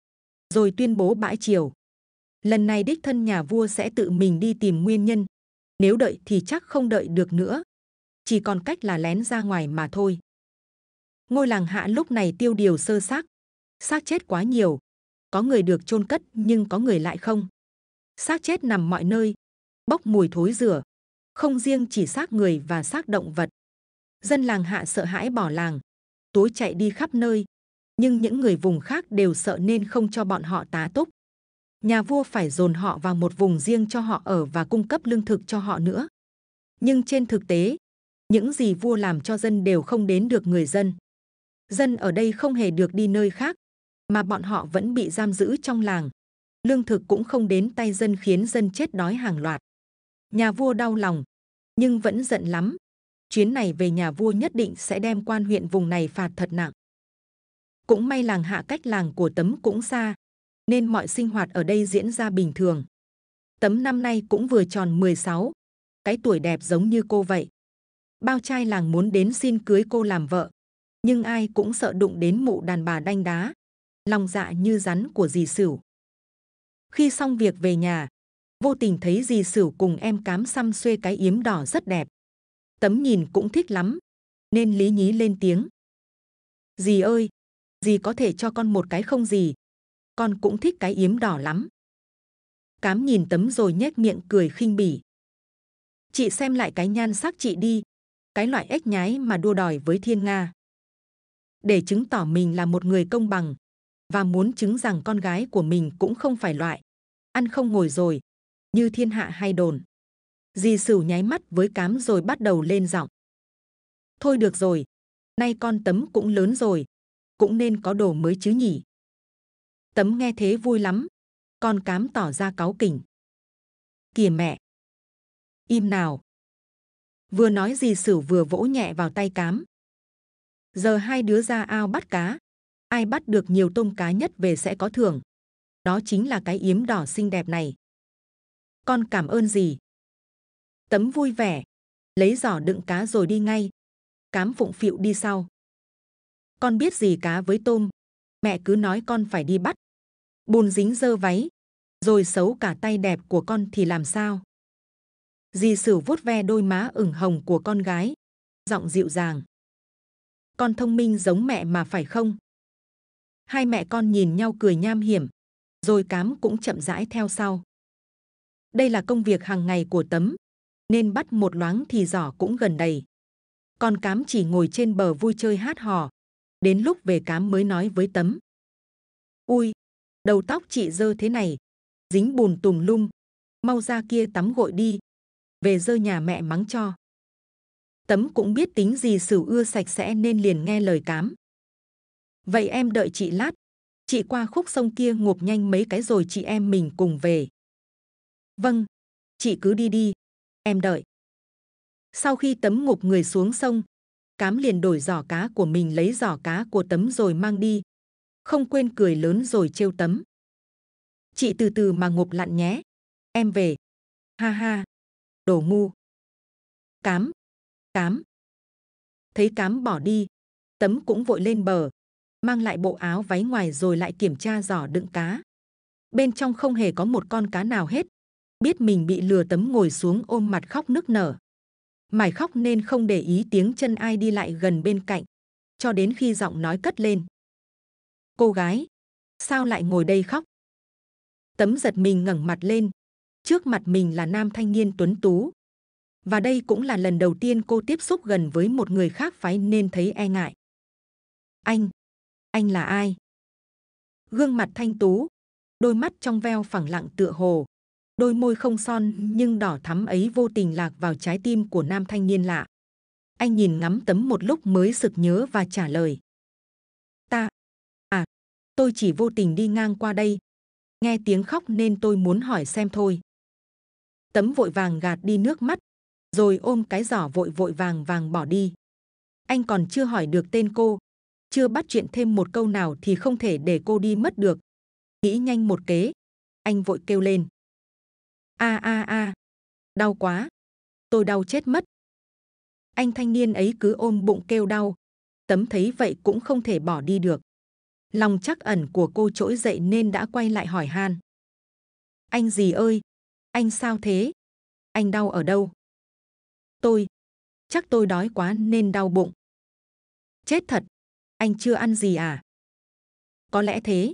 rồi tuyên bố bãi triều lần này đích thân nhà vua sẽ tự mình đi tìm nguyên nhân nếu đợi thì chắc không đợi được nữa chỉ còn cách là lén ra ngoài mà thôi ngôi làng hạ lúc này tiêu điều sơ xác xác chết quá nhiều có người được chôn cất nhưng có người lại không xác chết nằm mọi nơi, bốc mùi thối rửa, không riêng chỉ xác người và xác động vật. Dân làng hạ sợ hãi bỏ làng, tối chạy đi khắp nơi, nhưng những người vùng khác đều sợ nên không cho bọn họ tá túc. Nhà vua phải dồn họ vào một vùng riêng cho họ ở và cung cấp lương thực cho họ nữa. Nhưng trên thực tế, những gì vua làm cho dân đều không đến được người dân. Dân ở đây không hề được đi nơi khác, mà bọn họ vẫn bị giam giữ trong làng, lương thực cũng không đến tay dân khiến dân chết đói hàng loạt. Nhà vua đau lòng, nhưng vẫn giận lắm. Chuyến này về nhà vua nhất định sẽ đem quan huyện vùng này phạt thật nặng. Cũng may làng hạ cách làng của tấm cũng xa, nên mọi sinh hoạt ở đây diễn ra bình thường. Tấm năm nay cũng vừa tròn 16, cái tuổi đẹp giống như cô vậy. Bao trai làng muốn đến xin cưới cô làm vợ, nhưng ai cũng sợ đụng đến mụ đàn bà đanh đá. Lòng dạ như rắn của dì Sửu khi xong việc về nhà, vô tình thấy dì Sửu cùng em cám xăm xuê cái yếm đỏ rất đẹp. Tấm nhìn cũng thích lắm, nên lý nhí lên tiếng. Dì ơi, dì có thể cho con một cái không gì? Con cũng thích cái yếm đỏ lắm. Cám nhìn tấm rồi nhếch miệng cười khinh bỉ. Chị xem lại cái nhan sắc chị đi, cái loại ếch nhái mà đua đòi với thiên nga. Để chứng tỏ mình là một người công bằng, và muốn chứng rằng con gái của mình cũng không phải loại ăn không ngồi rồi như thiên hạ hay đồn dì sửu nháy mắt với cám rồi bắt đầu lên giọng thôi được rồi nay con tấm cũng lớn rồi cũng nên có đồ mới chứ nhỉ tấm nghe thế vui lắm con cám tỏ ra cáu kỉnh kìa mẹ im nào vừa nói dì sửu vừa vỗ nhẹ vào tay cám giờ hai đứa ra ao bắt cá ai bắt được nhiều tôm cá nhất về sẽ có thưởng. Đó chính là cái yếm đỏ xinh đẹp này. Con cảm ơn gì? Tấm vui vẻ, lấy giỏ đựng cá rồi đi ngay. Cám phụng phịu đi sau. Con biết gì cá với tôm, mẹ cứ nói con phải đi bắt. Bùn dính dơ váy, rồi xấu cả tay đẹp của con thì làm sao? Dì Sửu vuốt ve đôi má ửng hồng của con gái, giọng dịu dàng. Con thông minh giống mẹ mà phải không? Hai mẹ con nhìn nhau cười nham hiểm, rồi cám cũng chậm rãi theo sau. Đây là công việc hàng ngày của tấm, nên bắt một loáng thì giỏ cũng gần đầy. Còn cám chỉ ngồi trên bờ vui chơi hát hò. Đến lúc về cám mới nói với tấm. Ui, đầu tóc chị dơ thế này, dính bùn tùm lung. mau ra kia tắm gội đi. Về dơ nhà mẹ mắng cho. Tấm cũng biết tính gì xử ưa sạch sẽ nên liền nghe lời cám vậy em đợi chị lát chị qua khúc sông kia ngụp nhanh mấy cái rồi chị em mình cùng về vâng chị cứ đi đi em đợi sau khi tấm ngụp người xuống sông cám liền đổi giỏ cá của mình lấy giỏ cá của tấm rồi mang đi không quên cười lớn rồi trêu tấm chị từ từ mà ngụp lặn nhé em về ha ha đồ ngu cám cám thấy cám bỏ đi tấm cũng vội lên bờ mang lại bộ áo váy ngoài rồi lại kiểm tra giỏ đựng cá. Bên trong không hề có một con cá nào hết. Biết mình bị lừa tấm ngồi xuống ôm mặt khóc nức nở. Mải khóc nên không để ý tiếng chân ai đi lại gần bên cạnh. Cho đến khi giọng nói cất lên. Cô gái, sao lại ngồi đây khóc? Tấm giật mình ngẩng mặt lên. Trước mặt mình là nam thanh niên tuấn tú. Và đây cũng là lần đầu tiên cô tiếp xúc gần với một người khác phái nên thấy e ngại. Anh, anh là ai? Gương mặt thanh tú, đôi mắt trong veo phẳng lặng tựa hồ, đôi môi không son nhưng đỏ thắm ấy vô tình lạc vào trái tim của nam thanh niên lạ. Anh nhìn ngắm tấm một lúc mới sực nhớ và trả lời. Ta, à, tôi chỉ vô tình đi ngang qua đây. Nghe tiếng khóc nên tôi muốn hỏi xem thôi. Tấm vội vàng gạt đi nước mắt, rồi ôm cái giỏ vội vội vàng vàng bỏ đi. Anh còn chưa hỏi được tên cô, chưa bắt chuyện thêm một câu nào thì không thể để cô đi mất được. Nghĩ nhanh một kế, anh vội kêu lên. A a a, đau quá, tôi đau chết mất. Anh thanh niên ấy cứ ôm bụng kêu đau, tấm thấy vậy cũng không thể bỏ đi được. Lòng chắc ẩn của cô trỗi dậy nên đã quay lại hỏi han. Anh gì ơi, anh sao thế? Anh đau ở đâu? Tôi, chắc tôi đói quá nên đau bụng. Chết thật, anh chưa ăn gì à? Có lẽ thế.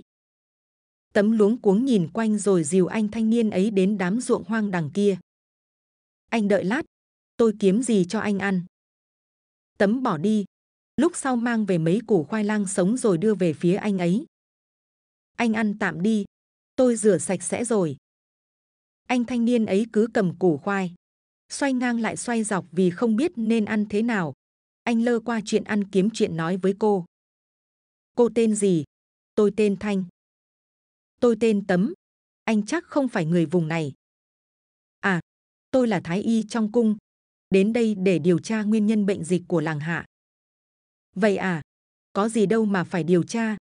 Tấm luống cuống nhìn quanh rồi dìu anh thanh niên ấy đến đám ruộng hoang đằng kia. Anh đợi lát, tôi kiếm gì cho anh ăn. Tấm bỏ đi, lúc sau mang về mấy củ khoai lang sống rồi đưa về phía anh ấy. Anh ăn tạm đi, tôi rửa sạch sẽ rồi. Anh thanh niên ấy cứ cầm củ khoai, xoay ngang lại xoay dọc vì không biết nên ăn thế nào. Anh lơ qua chuyện ăn kiếm chuyện nói với cô. Cô tên gì? Tôi tên Thanh. Tôi tên Tấm. Anh chắc không phải người vùng này. À, tôi là Thái Y trong cung. Đến đây để điều tra nguyên nhân bệnh dịch của làng hạ. Vậy à, có gì đâu mà phải điều tra.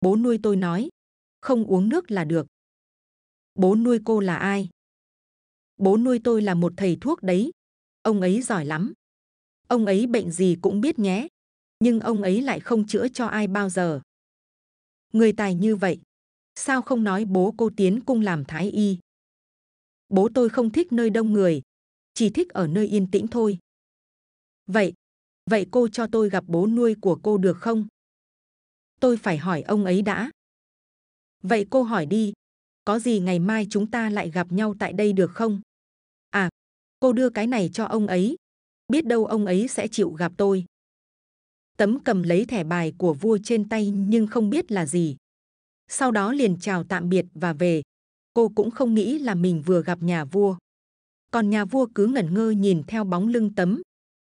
Bố nuôi tôi nói, không uống nước là được. Bố nuôi cô là ai? Bố nuôi tôi là một thầy thuốc đấy. Ông ấy giỏi lắm. Ông ấy bệnh gì cũng biết nhé nhưng ông ấy lại không chữa cho ai bao giờ. Người tài như vậy, sao không nói bố cô tiến cung làm thái y? Bố tôi không thích nơi đông người, chỉ thích ở nơi yên tĩnh thôi. Vậy, vậy cô cho tôi gặp bố nuôi của cô được không? Tôi phải hỏi ông ấy đã. Vậy cô hỏi đi, có gì ngày mai chúng ta lại gặp nhau tại đây được không? À, cô đưa cái này cho ông ấy. Biết đâu ông ấy sẽ chịu gặp tôi tấm cầm lấy thẻ bài của vua trên tay nhưng không biết là gì. Sau đó liền chào tạm biệt và về. Cô cũng không nghĩ là mình vừa gặp nhà vua. Còn nhà vua cứ ngẩn ngơ nhìn theo bóng lưng tấm.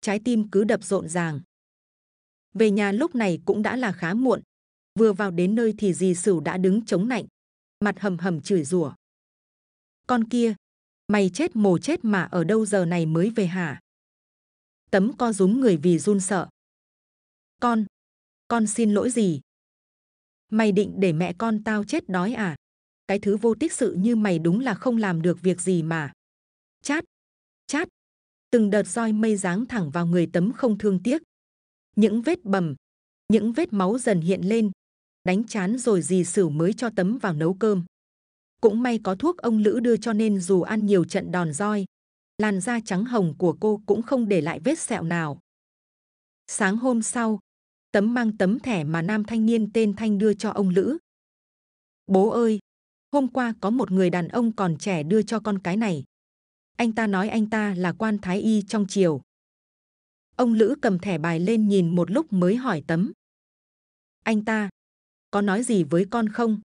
Trái tim cứ đập rộn ràng. Về nhà lúc này cũng đã là khá muộn. Vừa vào đến nơi thì dì Sửu đã đứng chống nạnh. Mặt hầm hầm chửi rủa. Con kia, mày chết mồ chết mà ở đâu giờ này mới về hả? Tấm co rúm người vì run sợ con, con xin lỗi gì? Mày định để mẹ con tao chết đói à? Cái thứ vô tích sự như mày đúng là không làm được việc gì mà. Chát, chát, từng đợt roi mây giáng thẳng vào người tấm không thương tiếc. Những vết bầm, những vết máu dần hiện lên, đánh chán rồi gì xử mới cho tấm vào nấu cơm. Cũng may có thuốc ông Lữ đưa cho nên dù ăn nhiều trận đòn roi, làn da trắng hồng của cô cũng không để lại vết sẹo nào. Sáng hôm sau, tấm mang tấm thẻ mà nam thanh niên tên Thanh đưa cho ông Lữ. Bố ơi, hôm qua có một người đàn ông còn trẻ đưa cho con cái này. Anh ta nói anh ta là quan thái y trong triều. Ông Lữ cầm thẻ bài lên nhìn một lúc mới hỏi tấm. Anh ta, có nói gì với con không?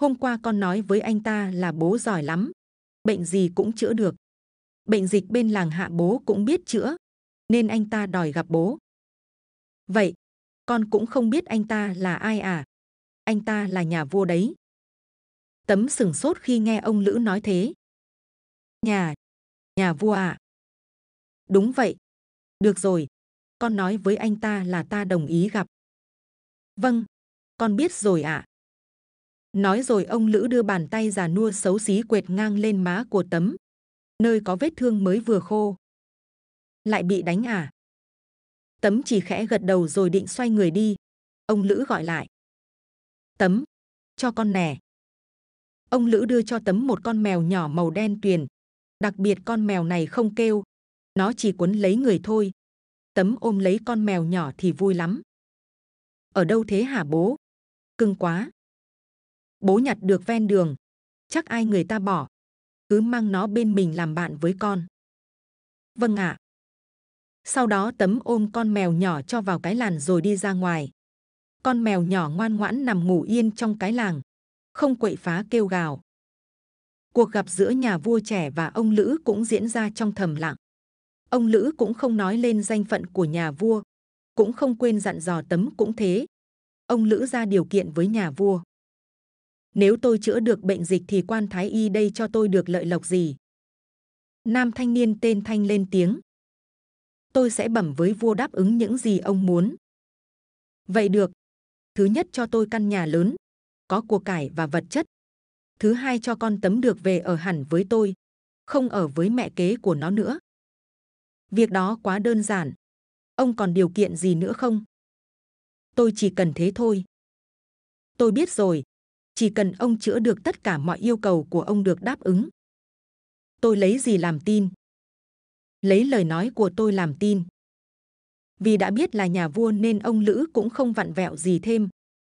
Hôm qua con nói với anh ta là bố giỏi lắm, bệnh gì cũng chữa được. Bệnh dịch bên làng hạ bố cũng biết chữa, nên anh ta đòi gặp bố vậy con cũng không biết anh ta là ai à anh ta là nhà vua đấy tấm sừng sốt khi nghe ông lữ nói thế nhà nhà vua à đúng vậy được rồi con nói với anh ta là ta đồng ý gặp vâng con biết rồi ạ à. nói rồi ông lữ đưa bàn tay già nua xấu xí quệt ngang lên má của tấm nơi có vết thương mới vừa khô lại bị đánh à Tấm chỉ khẽ gật đầu rồi định xoay người đi. Ông Lữ gọi lại. Tấm, cho con nè. Ông Lữ đưa cho Tấm một con mèo nhỏ màu đen tuyền. Đặc biệt con mèo này không kêu. Nó chỉ quấn lấy người thôi. Tấm ôm lấy con mèo nhỏ thì vui lắm. Ở đâu thế hả bố? Cưng quá. Bố nhặt được ven đường. Chắc ai người ta bỏ. Cứ mang nó bên mình làm bạn với con. Vâng ạ. À sau đó tấm ôm con mèo nhỏ cho vào cái làn rồi đi ra ngoài. Con mèo nhỏ ngoan ngoãn nằm ngủ yên trong cái làng, không quậy phá kêu gào. Cuộc gặp giữa nhà vua trẻ và ông Lữ cũng diễn ra trong thầm lặng. Ông Lữ cũng không nói lên danh phận của nhà vua, cũng không quên dặn dò tấm cũng thế. Ông Lữ ra điều kiện với nhà vua. Nếu tôi chữa được bệnh dịch thì quan thái y đây cho tôi được lợi lộc gì? Nam thanh niên tên Thanh lên tiếng, tôi sẽ bẩm với vua đáp ứng những gì ông muốn. Vậy được. Thứ nhất cho tôi căn nhà lớn, có của cải và vật chất. Thứ hai cho con tấm được về ở hẳn với tôi, không ở với mẹ kế của nó nữa. Việc đó quá đơn giản. Ông còn điều kiện gì nữa không? Tôi chỉ cần thế thôi. Tôi biết rồi. Chỉ cần ông chữa được tất cả mọi yêu cầu của ông được đáp ứng. Tôi lấy gì làm tin? lấy lời nói của tôi làm tin. Vì đã biết là nhà vua nên ông Lữ cũng không vặn vẹo gì thêm,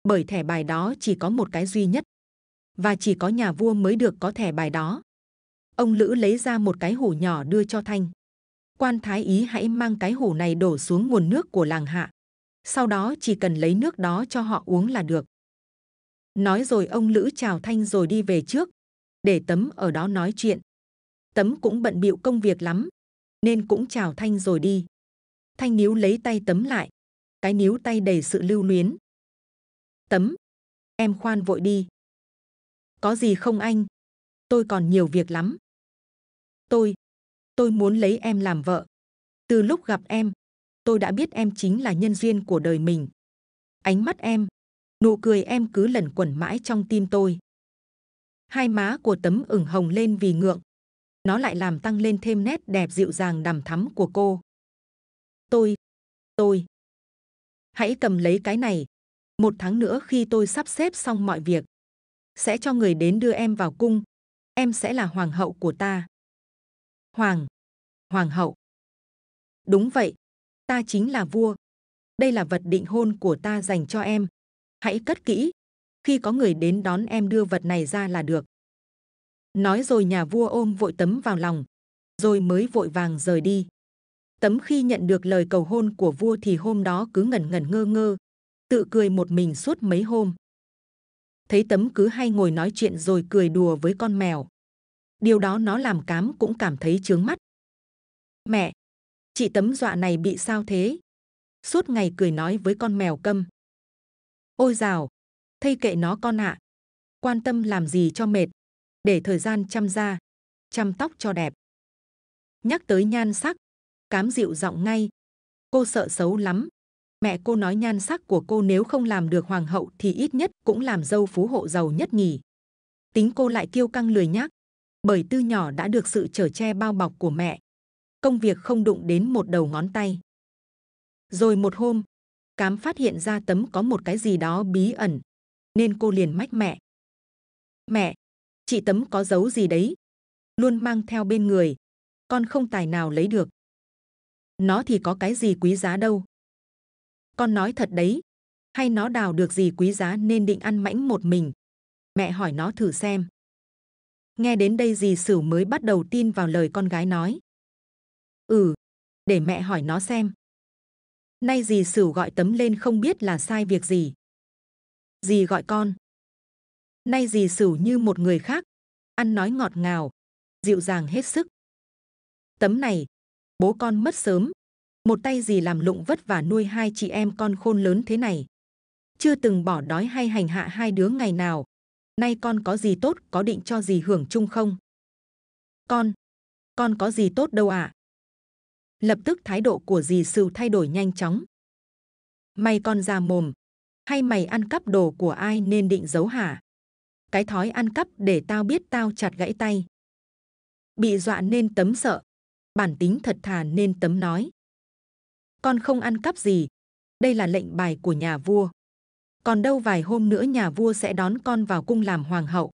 bởi thẻ bài đó chỉ có một cái duy nhất, và chỉ có nhà vua mới được có thẻ bài đó. Ông Lữ lấy ra một cái hủ nhỏ đưa cho Thanh. Quan Thái Ý hãy mang cái hủ này đổ xuống nguồn nước của làng hạ. Sau đó chỉ cần lấy nước đó cho họ uống là được. Nói rồi ông Lữ chào Thanh rồi đi về trước, để Tấm ở đó nói chuyện. Tấm cũng bận bịu công việc lắm, nên cũng chào thanh rồi đi thanh níu lấy tay tấm lại cái níu tay đầy sự lưu luyến tấm em khoan vội đi có gì không anh tôi còn nhiều việc lắm tôi tôi muốn lấy em làm vợ từ lúc gặp em tôi đã biết em chính là nhân duyên của đời mình ánh mắt em nụ cười em cứ lẩn quẩn mãi trong tim tôi hai má của tấm ửng hồng lên vì ngượng nó lại làm tăng lên thêm nét đẹp dịu dàng đằm thắm của cô. Tôi, tôi, hãy cầm lấy cái này. Một tháng nữa khi tôi sắp xếp xong mọi việc, sẽ cho người đến đưa em vào cung. Em sẽ là hoàng hậu của ta. Hoàng, hoàng hậu. Đúng vậy, ta chính là vua. Đây là vật định hôn của ta dành cho em. Hãy cất kỹ. Khi có người đến đón em đưa vật này ra là được. Nói rồi nhà vua ôm vội tấm vào lòng, rồi mới vội vàng rời đi. Tấm khi nhận được lời cầu hôn của vua thì hôm đó cứ ngẩn ngẩn ngơ ngơ, tự cười một mình suốt mấy hôm. Thấy tấm cứ hay ngồi nói chuyện rồi cười đùa với con mèo. Điều đó nó làm cám cũng cảm thấy chướng mắt. Mẹ, chị tấm dọa này bị sao thế? Suốt ngày cười nói với con mèo câm. Ôi dào, thay kệ nó con ạ. À. Quan tâm làm gì cho mệt, để thời gian chăm da, chăm tóc cho đẹp. Nhắc tới nhan sắc, cám dịu giọng ngay. Cô sợ xấu lắm. Mẹ cô nói nhan sắc của cô nếu không làm được hoàng hậu thì ít nhất cũng làm dâu phú hộ giàu nhất nhỉ. Tính cô lại kiêu căng lười nhác, bởi từ nhỏ đã được sự trở che bao bọc của mẹ. Công việc không đụng đến một đầu ngón tay. Rồi một hôm, cám phát hiện ra tấm có một cái gì đó bí ẩn, nên cô liền mách mẹ. Mẹ, chị tấm có giấu gì đấy luôn mang theo bên người con không tài nào lấy được nó thì có cái gì quý giá đâu con nói thật đấy hay nó đào được gì quý giá nên định ăn mãnh một mình mẹ hỏi nó thử xem nghe đến đây dì sửu mới bắt đầu tin vào lời con gái nói ừ để mẹ hỏi nó xem nay dì sửu gọi tấm lên không biết là sai việc gì dì gọi con nay dì sửu như một người khác ăn nói ngọt ngào dịu dàng hết sức tấm này bố con mất sớm một tay dì làm lụng vất vả nuôi hai chị em con khôn lớn thế này chưa từng bỏ đói hay hành hạ hai đứa ngày nào nay con có gì tốt có định cho dì hưởng chung không con con có gì tốt đâu ạ à? lập tức thái độ của dì sửu thay đổi nhanh chóng mày con già mồm hay mày ăn cắp đồ của ai nên định giấu hả cái thói ăn cắp để tao biết tao chặt gãy tay. Bị dọa nên tấm sợ, bản tính thật thà nên tấm nói. Con không ăn cắp gì, đây là lệnh bài của nhà vua. Còn đâu vài hôm nữa nhà vua sẽ đón con vào cung làm hoàng hậu.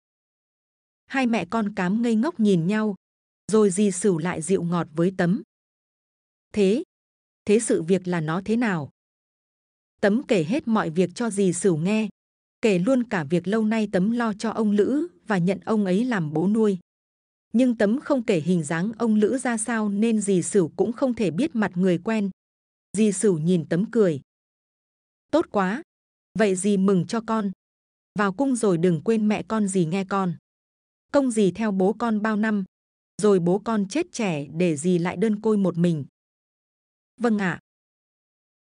Hai mẹ con cám ngây ngốc nhìn nhau, rồi dì sửu lại dịu ngọt với tấm. Thế, thế sự việc là nó thế nào? Tấm kể hết mọi việc cho dì Sửu nghe, kể luôn cả việc lâu nay tấm lo cho ông lữ và nhận ông ấy làm bố nuôi nhưng tấm không kể hình dáng ông lữ ra sao nên dì sửu cũng không thể biết mặt người quen dì sửu nhìn tấm cười tốt quá vậy dì mừng cho con vào cung rồi đừng quên mẹ con dì nghe con công dì theo bố con bao năm rồi bố con chết trẻ để dì lại đơn côi một mình vâng ạ à.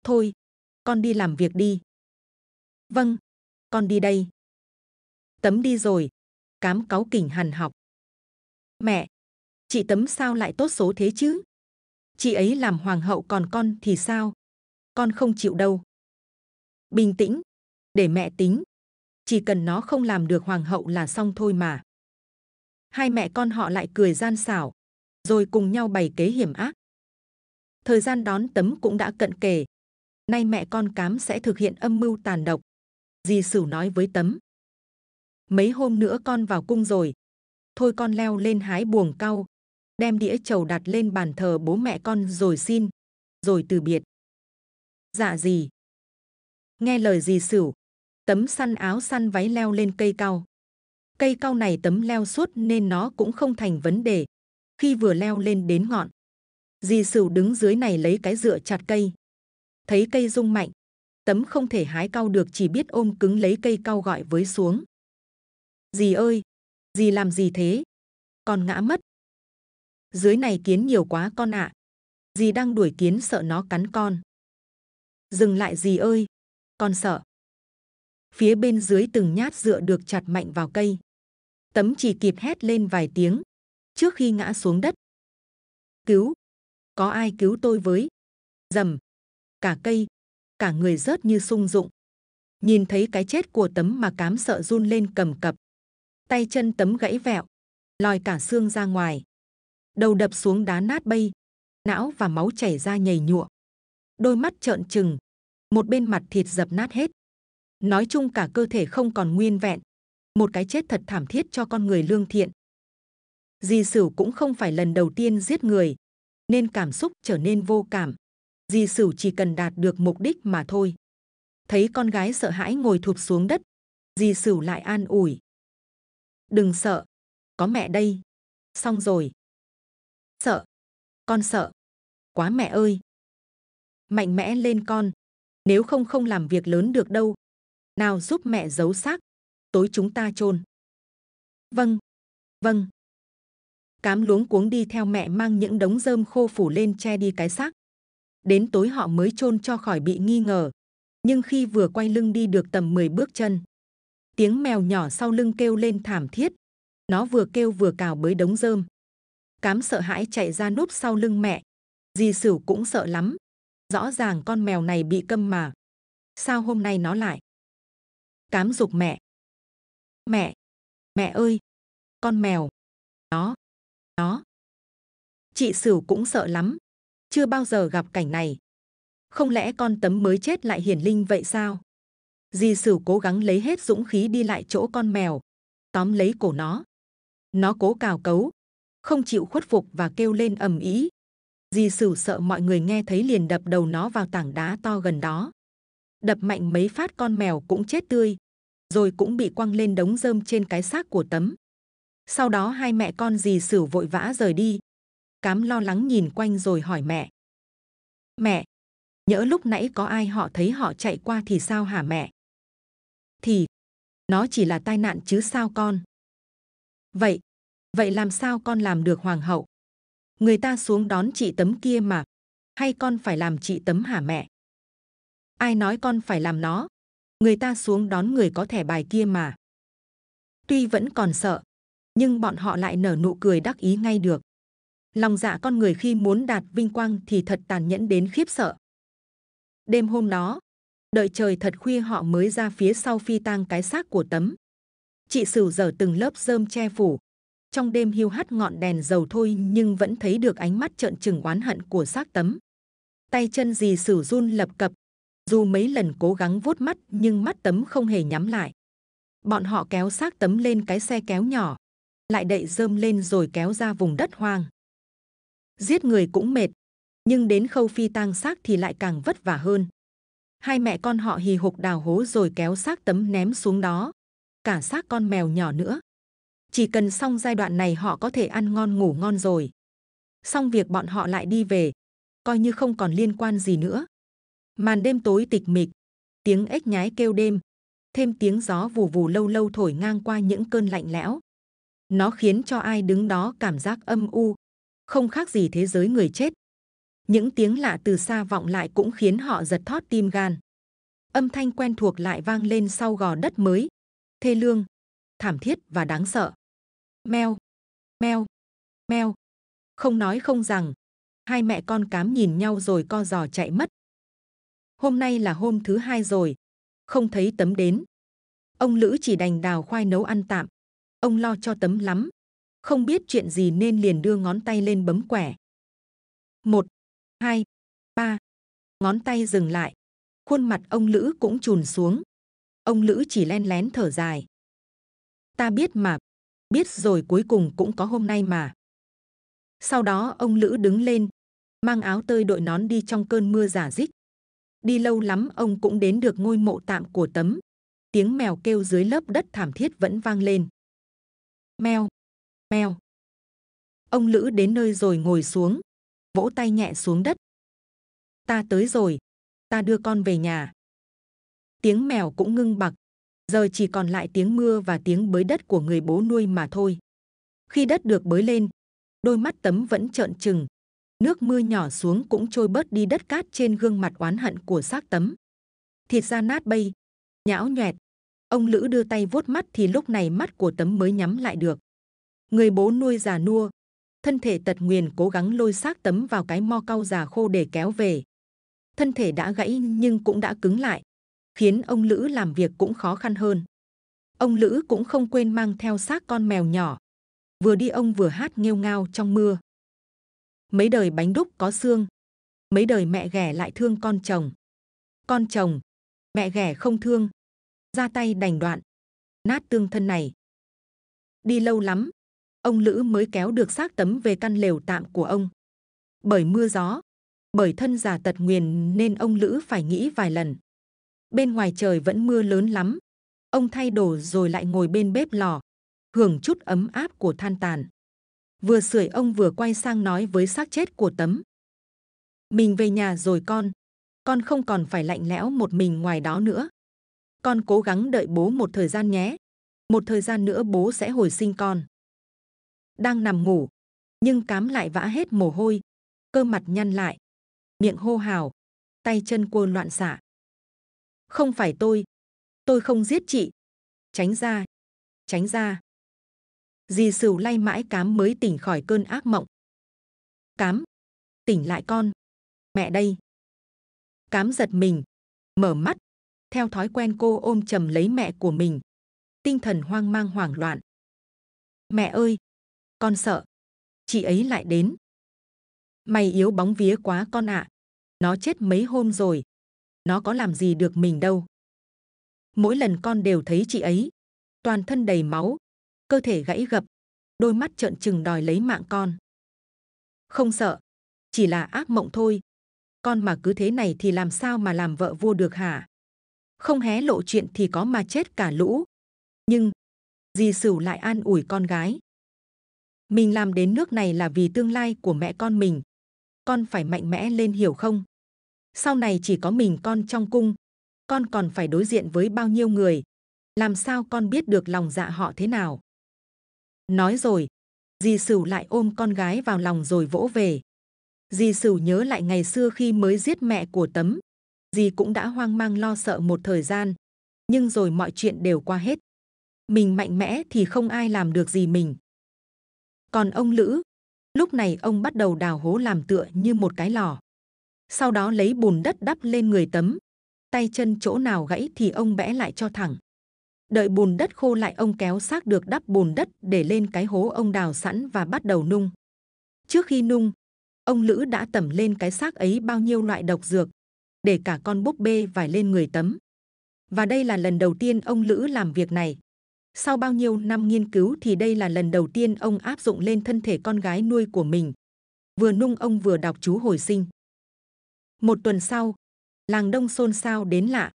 thôi con đi làm việc đi vâng con đi đây. Tấm đi rồi, cám cáu kỉnh hằn học. Mẹ, chị Tấm sao lại tốt số thế chứ? Chị ấy làm hoàng hậu còn con thì sao? Con không chịu đâu. Bình tĩnh, để mẹ tính. Chỉ cần nó không làm được hoàng hậu là xong thôi mà. Hai mẹ con họ lại cười gian xảo, rồi cùng nhau bày kế hiểm ác. Thời gian đón tấm cũng đã cận kề. Nay mẹ con cám sẽ thực hiện âm mưu tàn độc, Di Sửu nói với Tấm. Mấy hôm nữa con vào cung rồi, thôi con leo lên hái buồng cau, đem đĩa trầu đặt lên bàn thờ bố mẹ con rồi xin, rồi từ biệt. Dạ gì? Nghe lời Di Sửu, Tấm săn áo săn váy leo lên cây cau. Cây cau này Tấm leo suốt nên nó cũng không thành vấn đề. Khi vừa leo lên đến ngọn, Di Sửu đứng dưới này lấy cái dựa chặt cây. Thấy cây rung mạnh, tấm không thể hái cau được chỉ biết ôm cứng lấy cây cau gọi với xuống. Dì ơi, dì làm gì thế? Con ngã mất. Dưới này kiến nhiều quá con ạ. À. Dì đang đuổi kiến sợ nó cắn con. Dừng lại dì ơi, con sợ. Phía bên dưới từng nhát dựa được chặt mạnh vào cây. Tấm chỉ kịp hét lên vài tiếng trước khi ngã xuống đất. Cứu! Có ai cứu tôi với? Dầm! Cả cây, cả người rớt như sung dụng. Nhìn thấy cái chết của tấm mà cám sợ run lên cầm cập. Tay chân tấm gãy vẹo, lòi cả xương ra ngoài. Đầu đập xuống đá nát bay, não và máu chảy ra nhầy nhụa. Đôi mắt trợn trừng, một bên mặt thịt dập nát hết. Nói chung cả cơ thể không còn nguyên vẹn. Một cái chết thật thảm thiết cho con người lương thiện. Di Sửu cũng không phải lần đầu tiên giết người, nên cảm xúc trở nên vô cảm. Di Sửu chỉ cần đạt được mục đích mà thôi. Thấy con gái sợ hãi ngồi thụp xuống đất, Di Sửu lại an ủi. Đừng sợ, có mẹ đây. Xong rồi. Sợ, con sợ. Quá mẹ ơi. Mạnh mẽ lên con, nếu không không làm việc lớn được đâu. Nào giúp mẹ giấu xác, tối chúng ta chôn. Vâng, vâng. Cám luống cuống đi theo mẹ mang những đống rơm khô phủ lên che đi cái xác đến tối họ mới chôn cho khỏi bị nghi ngờ. Nhưng khi vừa quay lưng đi được tầm 10 bước chân, tiếng mèo nhỏ sau lưng kêu lên thảm thiết. Nó vừa kêu vừa cào bới đống rơm. Cám sợ hãi chạy ra núp sau lưng mẹ. Dì Sửu cũng sợ lắm. Rõ ràng con mèo này bị câm mà. Sao hôm nay nó lại? Cám dục mẹ. Mẹ! Mẹ ơi! Con mèo! Nó! Nó! Chị Sửu cũng sợ lắm chưa bao giờ gặp cảnh này. Không lẽ con tấm mới chết lại hiển linh vậy sao? Di Sửu cố gắng lấy hết dũng khí đi lại chỗ con mèo, tóm lấy cổ nó. Nó cố cào cấu, không chịu khuất phục và kêu lên ầm ĩ. Di Sửu sợ mọi người nghe thấy liền đập đầu nó vào tảng đá to gần đó. Đập mạnh mấy phát con mèo cũng chết tươi, rồi cũng bị quăng lên đống rơm trên cái xác của tấm. Sau đó hai mẹ con dì Sửu vội vã rời đi, Cám lo lắng nhìn quanh rồi hỏi mẹ. Mẹ, nhỡ lúc nãy có ai họ thấy họ chạy qua thì sao hả mẹ? Thì, nó chỉ là tai nạn chứ sao con? Vậy, vậy làm sao con làm được hoàng hậu? Người ta xuống đón chị tấm kia mà, hay con phải làm chị tấm hả mẹ? Ai nói con phải làm nó? Người ta xuống đón người có thẻ bài kia mà. Tuy vẫn còn sợ, nhưng bọn họ lại nở nụ cười đắc ý ngay được lòng dạ con người khi muốn đạt vinh quang thì thật tàn nhẫn đến khiếp sợ. Đêm hôm đó, đợi trời thật khuya họ mới ra phía sau phi tang cái xác của tấm. Chị Sửu dở từng lớp rơm che phủ. Trong đêm hiu hắt ngọn đèn dầu thôi nhưng vẫn thấy được ánh mắt trợn trừng oán hận của xác tấm. Tay chân dì sử run lập cập. Dù mấy lần cố gắng vuốt mắt nhưng mắt tấm không hề nhắm lại. Bọn họ kéo xác tấm lên cái xe kéo nhỏ. Lại đậy rơm lên rồi kéo ra vùng đất hoang giết người cũng mệt, nhưng đến khâu phi tang xác thì lại càng vất vả hơn. Hai mẹ con họ hì hục đào hố rồi kéo xác tấm ném xuống đó, cả xác con mèo nhỏ nữa. Chỉ cần xong giai đoạn này họ có thể ăn ngon ngủ ngon rồi. Xong việc bọn họ lại đi về, coi như không còn liên quan gì nữa. Màn đêm tối tịch mịch, tiếng ếch nhái kêu đêm, thêm tiếng gió vù vù lâu lâu thổi ngang qua những cơn lạnh lẽo. Nó khiến cho ai đứng đó cảm giác âm u, không khác gì thế giới người chết. Những tiếng lạ từ xa vọng lại cũng khiến họ giật thót tim gan. Âm thanh quen thuộc lại vang lên sau gò đất mới, thê lương, thảm thiết và đáng sợ. Meo, meo, meo. Không nói không rằng, hai mẹ con cám nhìn nhau rồi co giò chạy mất. Hôm nay là hôm thứ hai rồi, không thấy tấm đến. Ông Lữ chỉ đành đào khoai nấu ăn tạm. Ông lo cho tấm lắm, không biết chuyện gì nên liền đưa ngón tay lên bấm quẻ. Một, hai, ba, ngón tay dừng lại, khuôn mặt ông lữ cũng chùn xuống. Ông lữ chỉ len lén thở dài. Ta biết mà, biết rồi cuối cùng cũng có hôm nay mà. Sau đó ông lữ đứng lên, mang áo tơi đội nón đi trong cơn mưa giả dích. Đi lâu lắm ông cũng đến được ngôi mộ tạm của tấm. Tiếng mèo kêu dưới lớp đất thảm thiết vẫn vang lên. Mèo, Mèo. Ông Lữ đến nơi rồi ngồi xuống, vỗ tay nhẹ xuống đất. Ta tới rồi, ta đưa con về nhà. Tiếng mèo cũng ngưng bặt, giờ chỉ còn lại tiếng mưa và tiếng bới đất của người bố nuôi mà thôi. Khi đất được bới lên, đôi mắt tấm vẫn trợn trừng. Nước mưa nhỏ xuống cũng trôi bớt đi đất cát trên gương mặt oán hận của xác tấm. Thịt da nát bay, nhão nhẹt. Ông Lữ đưa tay vuốt mắt thì lúc này mắt của tấm mới nhắm lại được người bố nuôi già nua thân thể tật nguyền cố gắng lôi xác tấm vào cái mo cau già khô để kéo về thân thể đã gãy nhưng cũng đã cứng lại khiến ông lữ làm việc cũng khó khăn hơn ông lữ cũng không quên mang theo xác con mèo nhỏ vừa đi ông vừa hát nghêu ngao trong mưa mấy đời bánh đúc có xương mấy đời mẹ ghẻ lại thương con chồng con chồng mẹ ghẻ không thương ra tay đành đoạn nát tương thân này đi lâu lắm ông Lữ mới kéo được xác tấm về căn lều tạm của ông. Bởi mưa gió, bởi thân già tật nguyền nên ông Lữ phải nghĩ vài lần. Bên ngoài trời vẫn mưa lớn lắm. Ông thay đồ rồi lại ngồi bên bếp lò, hưởng chút ấm áp của than tàn. Vừa sưởi ông vừa quay sang nói với xác chết của tấm. Mình về nhà rồi con. Con không còn phải lạnh lẽo một mình ngoài đó nữa. Con cố gắng đợi bố một thời gian nhé. Một thời gian nữa bố sẽ hồi sinh con đang nằm ngủ nhưng cám lại vã hết mồ hôi cơ mặt nhăn lại miệng hô hào tay chân cô loạn xạ. không phải tôi tôi không giết chị tránh ra tránh ra dì sửu lay mãi cám mới tỉnh khỏi cơn ác mộng cám tỉnh lại con mẹ đây cám giật mình mở mắt theo thói quen cô ôm chầm lấy mẹ của mình tinh thần hoang mang hoảng loạn mẹ ơi con sợ. Chị ấy lại đến. Mày yếu bóng vía quá con ạ. À. Nó chết mấy hôm rồi. Nó có làm gì được mình đâu. Mỗi lần con đều thấy chị ấy. Toàn thân đầy máu. Cơ thể gãy gập. Đôi mắt trợn trừng đòi lấy mạng con. Không sợ. Chỉ là ác mộng thôi. Con mà cứ thế này thì làm sao mà làm vợ vua được hả? Không hé lộ chuyện thì có mà chết cả lũ. Nhưng, dì Sửu lại an ủi con gái. Mình làm đến nước này là vì tương lai của mẹ con mình. Con phải mạnh mẽ lên hiểu không? Sau này chỉ có mình con trong cung. Con còn phải đối diện với bao nhiêu người. Làm sao con biết được lòng dạ họ thế nào? Nói rồi, dì Sửu lại ôm con gái vào lòng rồi vỗ về. Dì Sửu nhớ lại ngày xưa khi mới giết mẹ của Tấm. Dì cũng đã hoang mang lo sợ một thời gian. Nhưng rồi mọi chuyện đều qua hết. Mình mạnh mẽ thì không ai làm được gì mình. Còn ông Lữ, lúc này ông bắt đầu đào hố làm tựa như một cái lò. Sau đó lấy bùn đất đắp lên người tấm. Tay chân chỗ nào gãy thì ông bẽ lại cho thẳng. Đợi bùn đất khô lại ông kéo xác được đắp bùn đất để lên cái hố ông đào sẵn và bắt đầu nung. Trước khi nung, ông Lữ đã tẩm lên cái xác ấy bao nhiêu loại độc dược, để cả con búp bê vải lên người tấm. Và đây là lần đầu tiên ông Lữ làm việc này. Sau bao nhiêu năm nghiên cứu thì đây là lần đầu tiên ông áp dụng lên thân thể con gái nuôi của mình. Vừa nung ông vừa đọc chú hồi sinh. Một tuần sau, làng đông xôn xao đến lạ.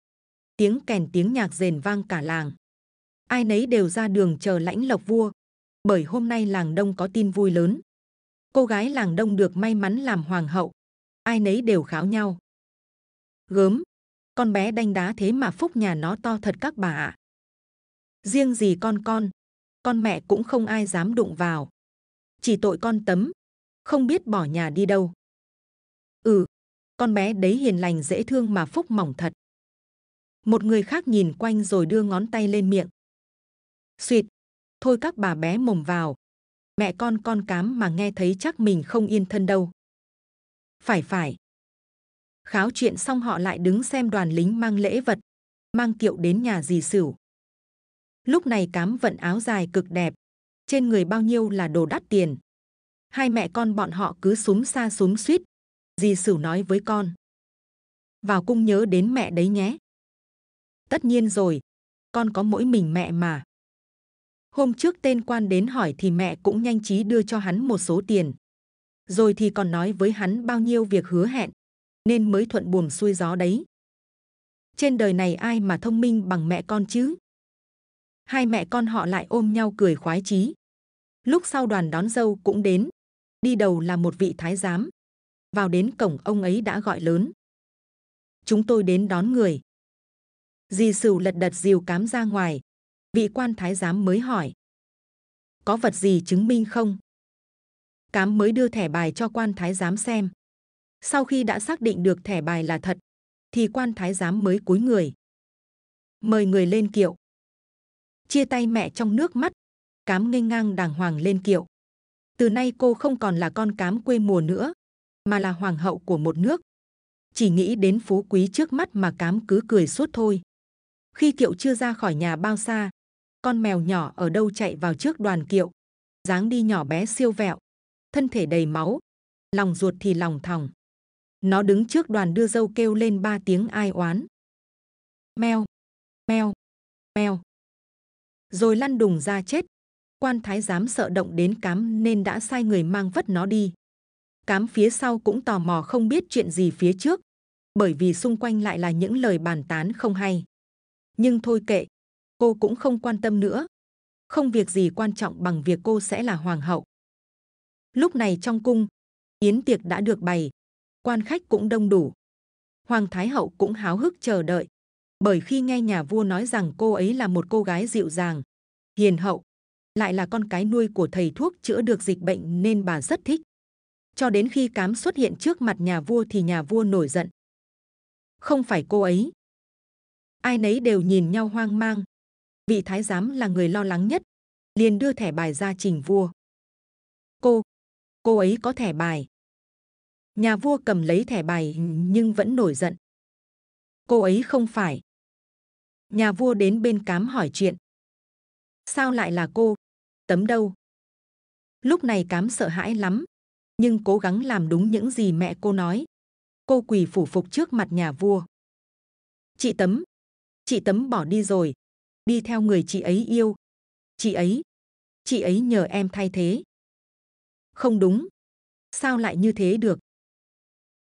Tiếng kèn tiếng nhạc rền vang cả làng. Ai nấy đều ra đường chờ lãnh lộc vua. Bởi hôm nay làng đông có tin vui lớn. Cô gái làng đông được may mắn làm hoàng hậu. Ai nấy đều kháo nhau. Gớm, con bé đanh đá thế mà phúc nhà nó to thật các bà ạ riêng gì con con con mẹ cũng không ai dám đụng vào chỉ tội con tấm không biết bỏ nhà đi đâu ừ con bé đấy hiền lành dễ thương mà phúc mỏng thật một người khác nhìn quanh rồi đưa ngón tay lên miệng suyệt thôi các bà bé mồm vào mẹ con con cám mà nghe thấy chắc mình không yên thân đâu phải phải kháo chuyện xong họ lại đứng xem đoàn lính mang lễ vật mang kiệu đến nhà dì sửu Lúc này cám vận áo dài cực đẹp, trên người bao nhiêu là đồ đắt tiền. Hai mẹ con bọn họ cứ súng xa súng suýt. Dì Sửu nói với con. Vào cung nhớ đến mẹ đấy nhé. Tất nhiên rồi, con có mỗi mình mẹ mà. Hôm trước tên quan đến hỏi thì mẹ cũng nhanh trí đưa cho hắn một số tiền. Rồi thì còn nói với hắn bao nhiêu việc hứa hẹn, nên mới thuận buồm xuôi gió đấy. Trên đời này ai mà thông minh bằng mẹ con chứ? hai mẹ con họ lại ôm nhau cười khoái chí. Lúc sau đoàn đón dâu cũng đến, đi đầu là một vị thái giám. Vào đến cổng ông ấy đã gọi lớn. Chúng tôi đến đón người. Di Sửu lật đật diều cám ra ngoài. Vị quan thái giám mới hỏi. Có vật gì chứng minh không? Cám mới đưa thẻ bài cho quan thái giám xem. Sau khi đã xác định được thẻ bài là thật, thì quan thái giám mới cúi người. Mời người lên kiệu chia tay mẹ trong nước mắt cám nghênh ngang đàng hoàng lên kiệu từ nay cô không còn là con cám quê mùa nữa mà là hoàng hậu của một nước chỉ nghĩ đến phú quý trước mắt mà cám cứ cười suốt thôi khi kiệu chưa ra khỏi nhà bao xa con mèo nhỏ ở đâu chạy vào trước đoàn kiệu dáng đi nhỏ bé siêu vẹo thân thể đầy máu lòng ruột thì lòng thòng nó đứng trước đoàn đưa dâu kêu lên ba tiếng ai oán mèo mèo mèo rồi lăn đùng ra chết. Quan thái giám sợ động đến cám nên đã sai người mang vất nó đi. Cám phía sau cũng tò mò không biết chuyện gì phía trước, bởi vì xung quanh lại là những lời bàn tán không hay. Nhưng thôi kệ, cô cũng không quan tâm nữa. Không việc gì quan trọng bằng việc cô sẽ là hoàng hậu. Lúc này trong cung, yến tiệc đã được bày, quan khách cũng đông đủ. Hoàng thái hậu cũng háo hức chờ đợi, bởi khi nghe nhà vua nói rằng cô ấy là một cô gái dịu dàng, hiền hậu, lại là con cái nuôi của thầy thuốc chữa được dịch bệnh nên bà rất thích. Cho đến khi cám xuất hiện trước mặt nhà vua thì nhà vua nổi giận. Không phải cô ấy. Ai nấy đều nhìn nhau hoang mang. Vị thái giám là người lo lắng nhất, liền đưa thẻ bài ra trình vua. Cô, cô ấy có thẻ bài. Nhà vua cầm lấy thẻ bài nhưng vẫn nổi giận. Cô ấy không phải nhà vua đến bên cám hỏi chuyện. Sao lại là cô? Tấm đâu? Lúc này cám sợ hãi lắm, nhưng cố gắng làm đúng những gì mẹ cô nói. Cô quỳ phủ phục trước mặt nhà vua. Chị Tấm, chị Tấm bỏ đi rồi, đi theo người chị ấy yêu. Chị ấy, chị ấy nhờ em thay thế. Không đúng, sao lại như thế được?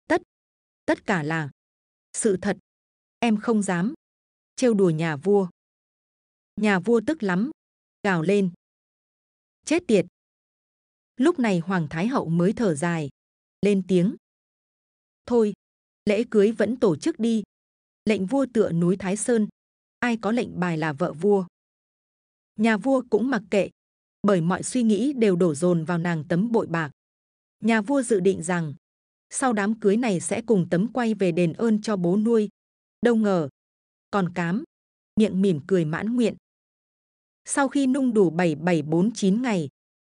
Tất, tất cả là sự thật. Em không dám, trêu đùa nhà vua. Nhà vua tức lắm, gào lên. Chết tiệt! Lúc này Hoàng Thái Hậu mới thở dài, lên tiếng. Thôi, lễ cưới vẫn tổ chức đi. Lệnh vua tựa núi Thái Sơn, ai có lệnh bài là vợ vua. Nhà vua cũng mặc kệ, bởi mọi suy nghĩ đều đổ dồn vào nàng tấm bội bạc. Nhà vua dự định rằng, sau đám cưới này sẽ cùng tấm quay về đền ơn cho bố nuôi. Đâu ngờ, còn cám, miệng mỉm cười mãn nguyện. Sau khi nung đủ 7749 ngày,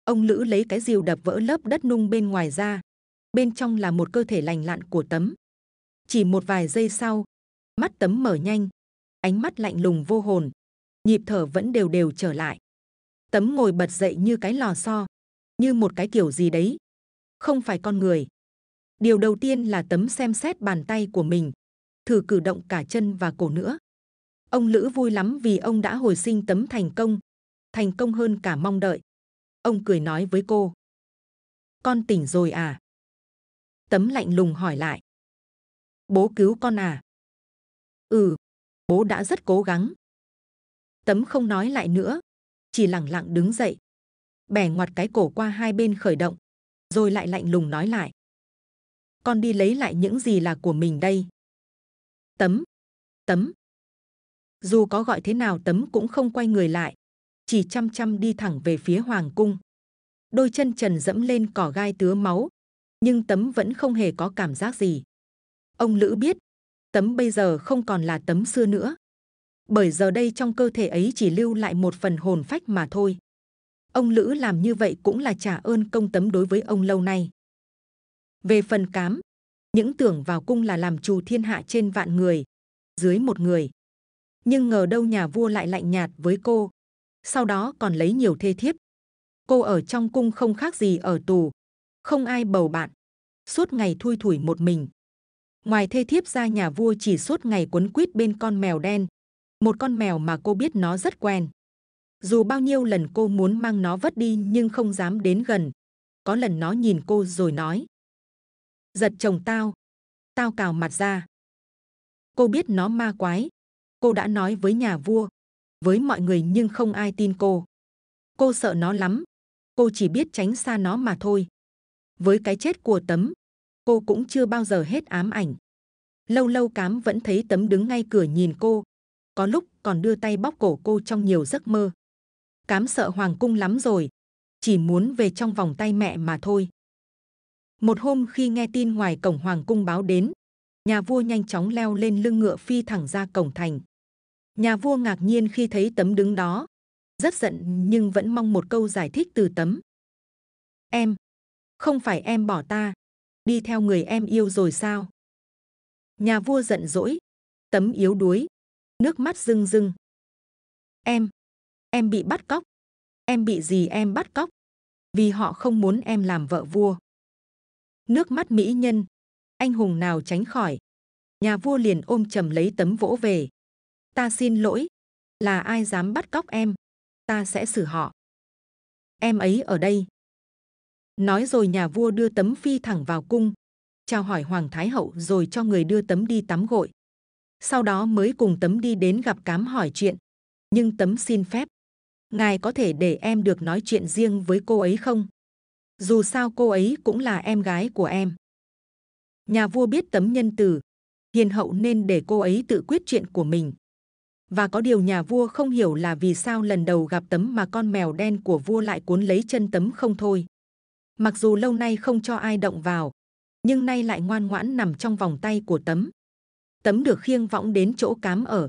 ông Lữ lấy cái rìu đập vỡ lớp đất nung bên ngoài ra, bên trong là một cơ thể lành lặn của tấm. Chỉ một vài giây sau, mắt tấm mở nhanh, ánh mắt lạnh lùng vô hồn, nhịp thở vẫn đều đều trở lại. Tấm ngồi bật dậy như cái lò xo, như một cái kiểu gì đấy, không phải con người. Điều đầu tiên là tấm xem xét bàn tay của mình, thử cử động cả chân và cổ nữa. Ông Lữ vui lắm vì ông đã hồi sinh tấm thành công, thành công hơn cả mong đợi. Ông cười nói với cô: Con tỉnh rồi à? Tấm lạnh lùng hỏi lại: Bố cứu con à? Ừ, bố đã rất cố gắng. Tấm không nói lại nữa, chỉ lặng lặng đứng dậy, bẻ ngoặt cái cổ qua hai bên khởi động, rồi lại lạnh lùng nói lại: Con đi lấy lại những gì là của mình đây. Tấm, tấm, dù có gọi thế nào tấm cũng không quay người lại, chỉ chăm chăm đi thẳng về phía hoàng cung. Đôi chân trần dẫm lên cỏ gai tứa máu, nhưng tấm vẫn không hề có cảm giác gì. Ông Lữ biết, tấm bây giờ không còn là tấm xưa nữa. Bởi giờ đây trong cơ thể ấy chỉ lưu lại một phần hồn phách mà thôi. Ông Lữ làm như vậy cũng là trả ơn công tấm đối với ông lâu nay. Về phần cám, những tưởng vào cung là làm trù thiên hạ trên vạn người, dưới một người nhưng ngờ đâu nhà vua lại lạnh nhạt với cô. Sau đó còn lấy nhiều thê thiếp. Cô ở trong cung không khác gì ở tù, không ai bầu bạn, suốt ngày thui thủi một mình. Ngoài thê thiếp ra nhà vua chỉ suốt ngày quấn quýt bên con mèo đen, một con mèo mà cô biết nó rất quen. Dù bao nhiêu lần cô muốn mang nó vất đi nhưng không dám đến gần. Có lần nó nhìn cô rồi nói. Giật chồng tao. Tao cào mặt ra. Cô biết nó ma quái cô đã nói với nhà vua, với mọi người nhưng không ai tin cô. Cô sợ nó lắm, cô chỉ biết tránh xa nó mà thôi. Với cái chết của tấm, cô cũng chưa bao giờ hết ám ảnh. Lâu lâu cám vẫn thấy tấm đứng ngay cửa nhìn cô, có lúc còn đưa tay bóc cổ cô trong nhiều giấc mơ. Cám sợ hoàng cung lắm rồi, chỉ muốn về trong vòng tay mẹ mà thôi. Một hôm khi nghe tin ngoài cổng hoàng cung báo đến, nhà vua nhanh chóng leo lên lưng ngựa phi thẳng ra cổng thành. Nhà vua ngạc nhiên khi thấy tấm đứng đó. Rất giận nhưng vẫn mong một câu giải thích từ tấm. Em, không phải em bỏ ta, đi theo người em yêu rồi sao? Nhà vua giận dỗi, tấm yếu đuối, nước mắt rưng rưng. Em, em bị bắt cóc. Em bị gì em bắt cóc? Vì họ không muốn em làm vợ vua. Nước mắt mỹ nhân, anh hùng nào tránh khỏi. Nhà vua liền ôm chầm lấy tấm vỗ về ta xin lỗi là ai dám bắt cóc em ta sẽ xử họ em ấy ở đây nói rồi nhà vua đưa tấm phi thẳng vào cung chào hỏi hoàng thái hậu rồi cho người đưa tấm đi tắm gội sau đó mới cùng tấm đi đến gặp cám hỏi chuyện nhưng tấm xin phép ngài có thể để em được nói chuyện riêng với cô ấy không dù sao cô ấy cũng là em gái của em nhà vua biết tấm nhân từ hiền hậu nên để cô ấy tự quyết chuyện của mình và có điều nhà vua không hiểu là vì sao lần đầu gặp tấm mà con mèo đen của vua lại cuốn lấy chân tấm không thôi. Mặc dù lâu nay không cho ai động vào, nhưng nay lại ngoan ngoãn nằm trong vòng tay của tấm. Tấm được khiêng võng đến chỗ cám ở.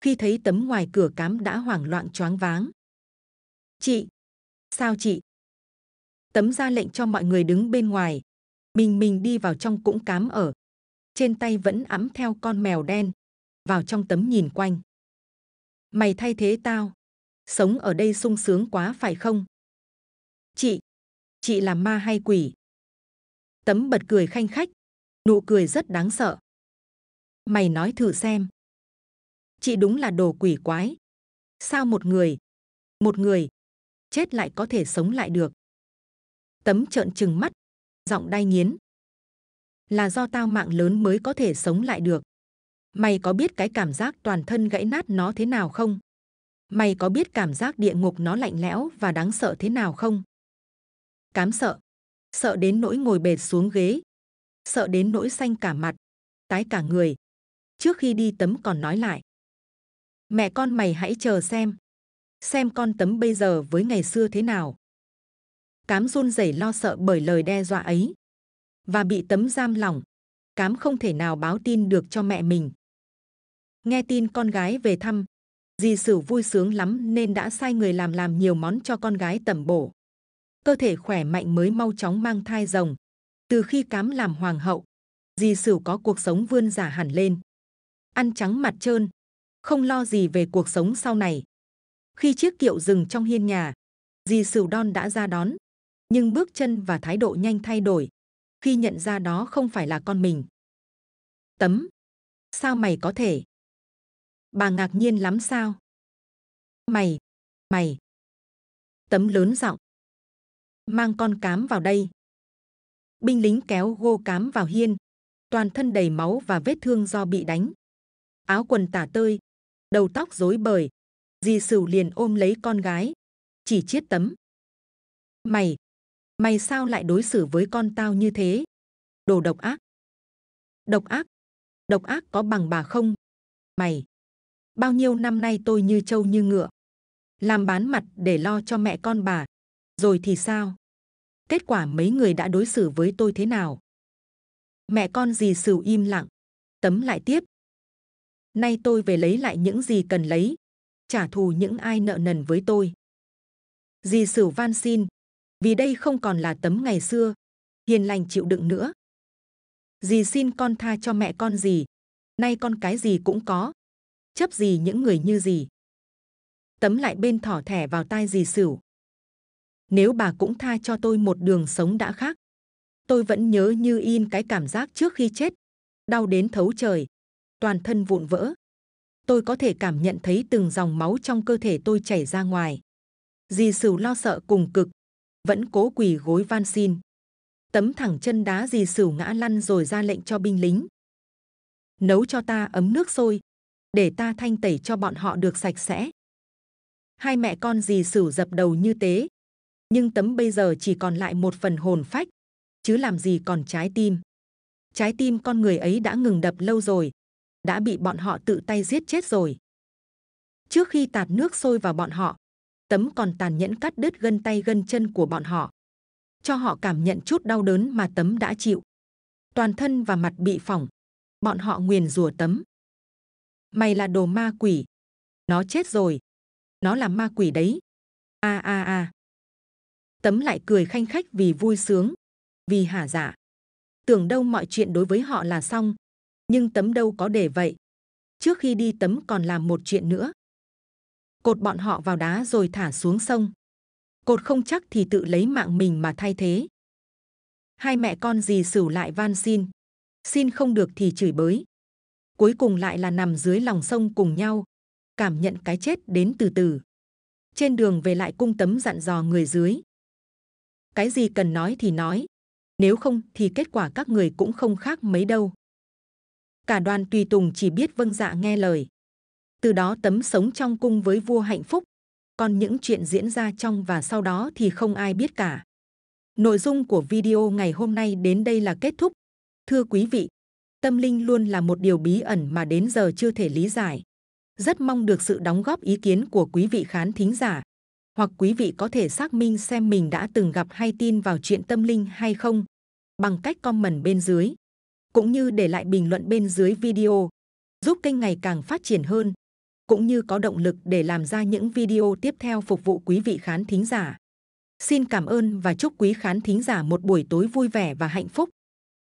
Khi thấy tấm ngoài cửa cám đã hoảng loạn choáng váng. Chị! Sao chị? Tấm ra lệnh cho mọi người đứng bên ngoài. Mình mình đi vào trong cũng cám ở. Trên tay vẫn ấm theo con mèo đen. Vào trong tấm nhìn quanh mày thay thế tao sống ở đây sung sướng quá phải không chị chị là ma hay quỷ tấm bật cười khanh khách nụ cười rất đáng sợ mày nói thử xem chị đúng là đồ quỷ quái sao một người một người chết lại có thể sống lại được tấm trợn trừng mắt giọng đai nghiến là do tao mạng lớn mới có thể sống lại được Mày có biết cái cảm giác toàn thân gãy nát nó thế nào không? Mày có biết cảm giác địa ngục nó lạnh lẽo và đáng sợ thế nào không? Cám sợ. Sợ đến nỗi ngồi bệt xuống ghế. Sợ đến nỗi xanh cả mặt, tái cả người. Trước khi đi tấm còn nói lại. Mẹ con mày hãy chờ xem. Xem con tấm bây giờ với ngày xưa thế nào. Cám run rẩy lo sợ bởi lời đe dọa ấy. Và bị tấm giam lỏng. Cám không thể nào báo tin được cho mẹ mình nghe tin con gái về thăm Di sử vui sướng lắm nên đã sai người làm làm nhiều món cho con gái tẩm bổ cơ thể khỏe mạnh mới mau chóng mang thai rồng từ khi cám làm hoàng hậu Di sử có cuộc sống vươn giả hẳn lên ăn trắng mặt trơn không lo gì về cuộc sống sau này khi chiếc kiệu dừng trong hiên nhà Di sử đon đã ra đón nhưng bước chân và thái độ nhanh thay đổi khi nhận ra đó không phải là con mình tấm sao mày có thể bà ngạc nhiên lắm sao mày mày tấm lớn giọng mang con cám vào đây binh lính kéo gô cám vào hiên toàn thân đầy máu và vết thương do bị đánh áo quần tả tơi đầu tóc rối bời di sửu liền ôm lấy con gái chỉ chiết tấm mày mày sao lại đối xử với con tao như thế đồ độc ác độc ác độc ác có bằng bà không mày bao nhiêu năm nay tôi như trâu như ngựa làm bán mặt để lo cho mẹ con bà rồi thì sao kết quả mấy người đã đối xử với tôi thế nào mẹ con gì xử im lặng tấm lại tiếp nay tôi về lấy lại những gì cần lấy trả thù những ai nợ nần với tôi dì xử van xin vì đây không còn là tấm ngày xưa hiền lành chịu đựng nữa dì xin con tha cho mẹ con gì nay con cái gì cũng có chấp gì những người như gì. Tấm lại bên thỏ thẻ vào tai dì sửu. Nếu bà cũng tha cho tôi một đường sống đã khác, tôi vẫn nhớ như in cái cảm giác trước khi chết, đau đến thấu trời, toàn thân vụn vỡ. Tôi có thể cảm nhận thấy từng dòng máu trong cơ thể tôi chảy ra ngoài. Dì sửu lo sợ cùng cực, vẫn cố quỳ gối van xin. Tấm thẳng chân đá dì sửu ngã lăn rồi ra lệnh cho binh lính. Nấu cho ta ấm nước sôi, để ta thanh tẩy cho bọn họ được sạch sẽ. Hai mẹ con dì sửu dập đầu như tế, nhưng tấm bây giờ chỉ còn lại một phần hồn phách, chứ làm gì còn trái tim. Trái tim con người ấy đã ngừng đập lâu rồi, đã bị bọn họ tự tay giết chết rồi. Trước khi tạt nước sôi vào bọn họ, tấm còn tàn nhẫn cắt đứt gân tay gân chân của bọn họ, cho họ cảm nhận chút đau đớn mà tấm đã chịu. Toàn thân và mặt bị phỏng, bọn họ nguyền rủa tấm mày là đồ ma quỷ nó chết rồi nó là ma quỷ đấy a a a tấm lại cười khanh khách vì vui sướng vì hả dạ tưởng đâu mọi chuyện đối với họ là xong nhưng tấm đâu có để vậy trước khi đi tấm còn làm một chuyện nữa cột bọn họ vào đá rồi thả xuống sông cột không chắc thì tự lấy mạng mình mà thay thế hai mẹ con dì sửu lại van xin xin không được thì chửi bới cuối cùng lại là nằm dưới lòng sông cùng nhau cảm nhận cái chết đến từ từ trên đường về lại cung tấm dặn dò người dưới cái gì cần nói thì nói nếu không thì kết quả các người cũng không khác mấy đâu cả đoàn tùy tùng chỉ biết vâng dạ nghe lời từ đó tấm sống trong cung với vua hạnh phúc còn những chuyện diễn ra trong và sau đó thì không ai biết cả nội dung của video ngày hôm nay đến đây là kết thúc thưa quý vị tâm linh luôn là một điều bí ẩn mà đến giờ chưa thể lý giải. Rất mong được sự đóng góp ý kiến của quý vị khán thính giả, hoặc quý vị có thể xác minh xem mình đã từng gặp hay tin vào chuyện tâm linh hay không, bằng cách comment bên dưới, cũng như để lại bình luận bên dưới video, giúp kênh ngày càng phát triển hơn, cũng như có động lực để làm ra những video tiếp theo phục vụ quý vị khán thính giả. Xin cảm ơn và chúc quý khán thính giả một buổi tối vui vẻ và hạnh phúc.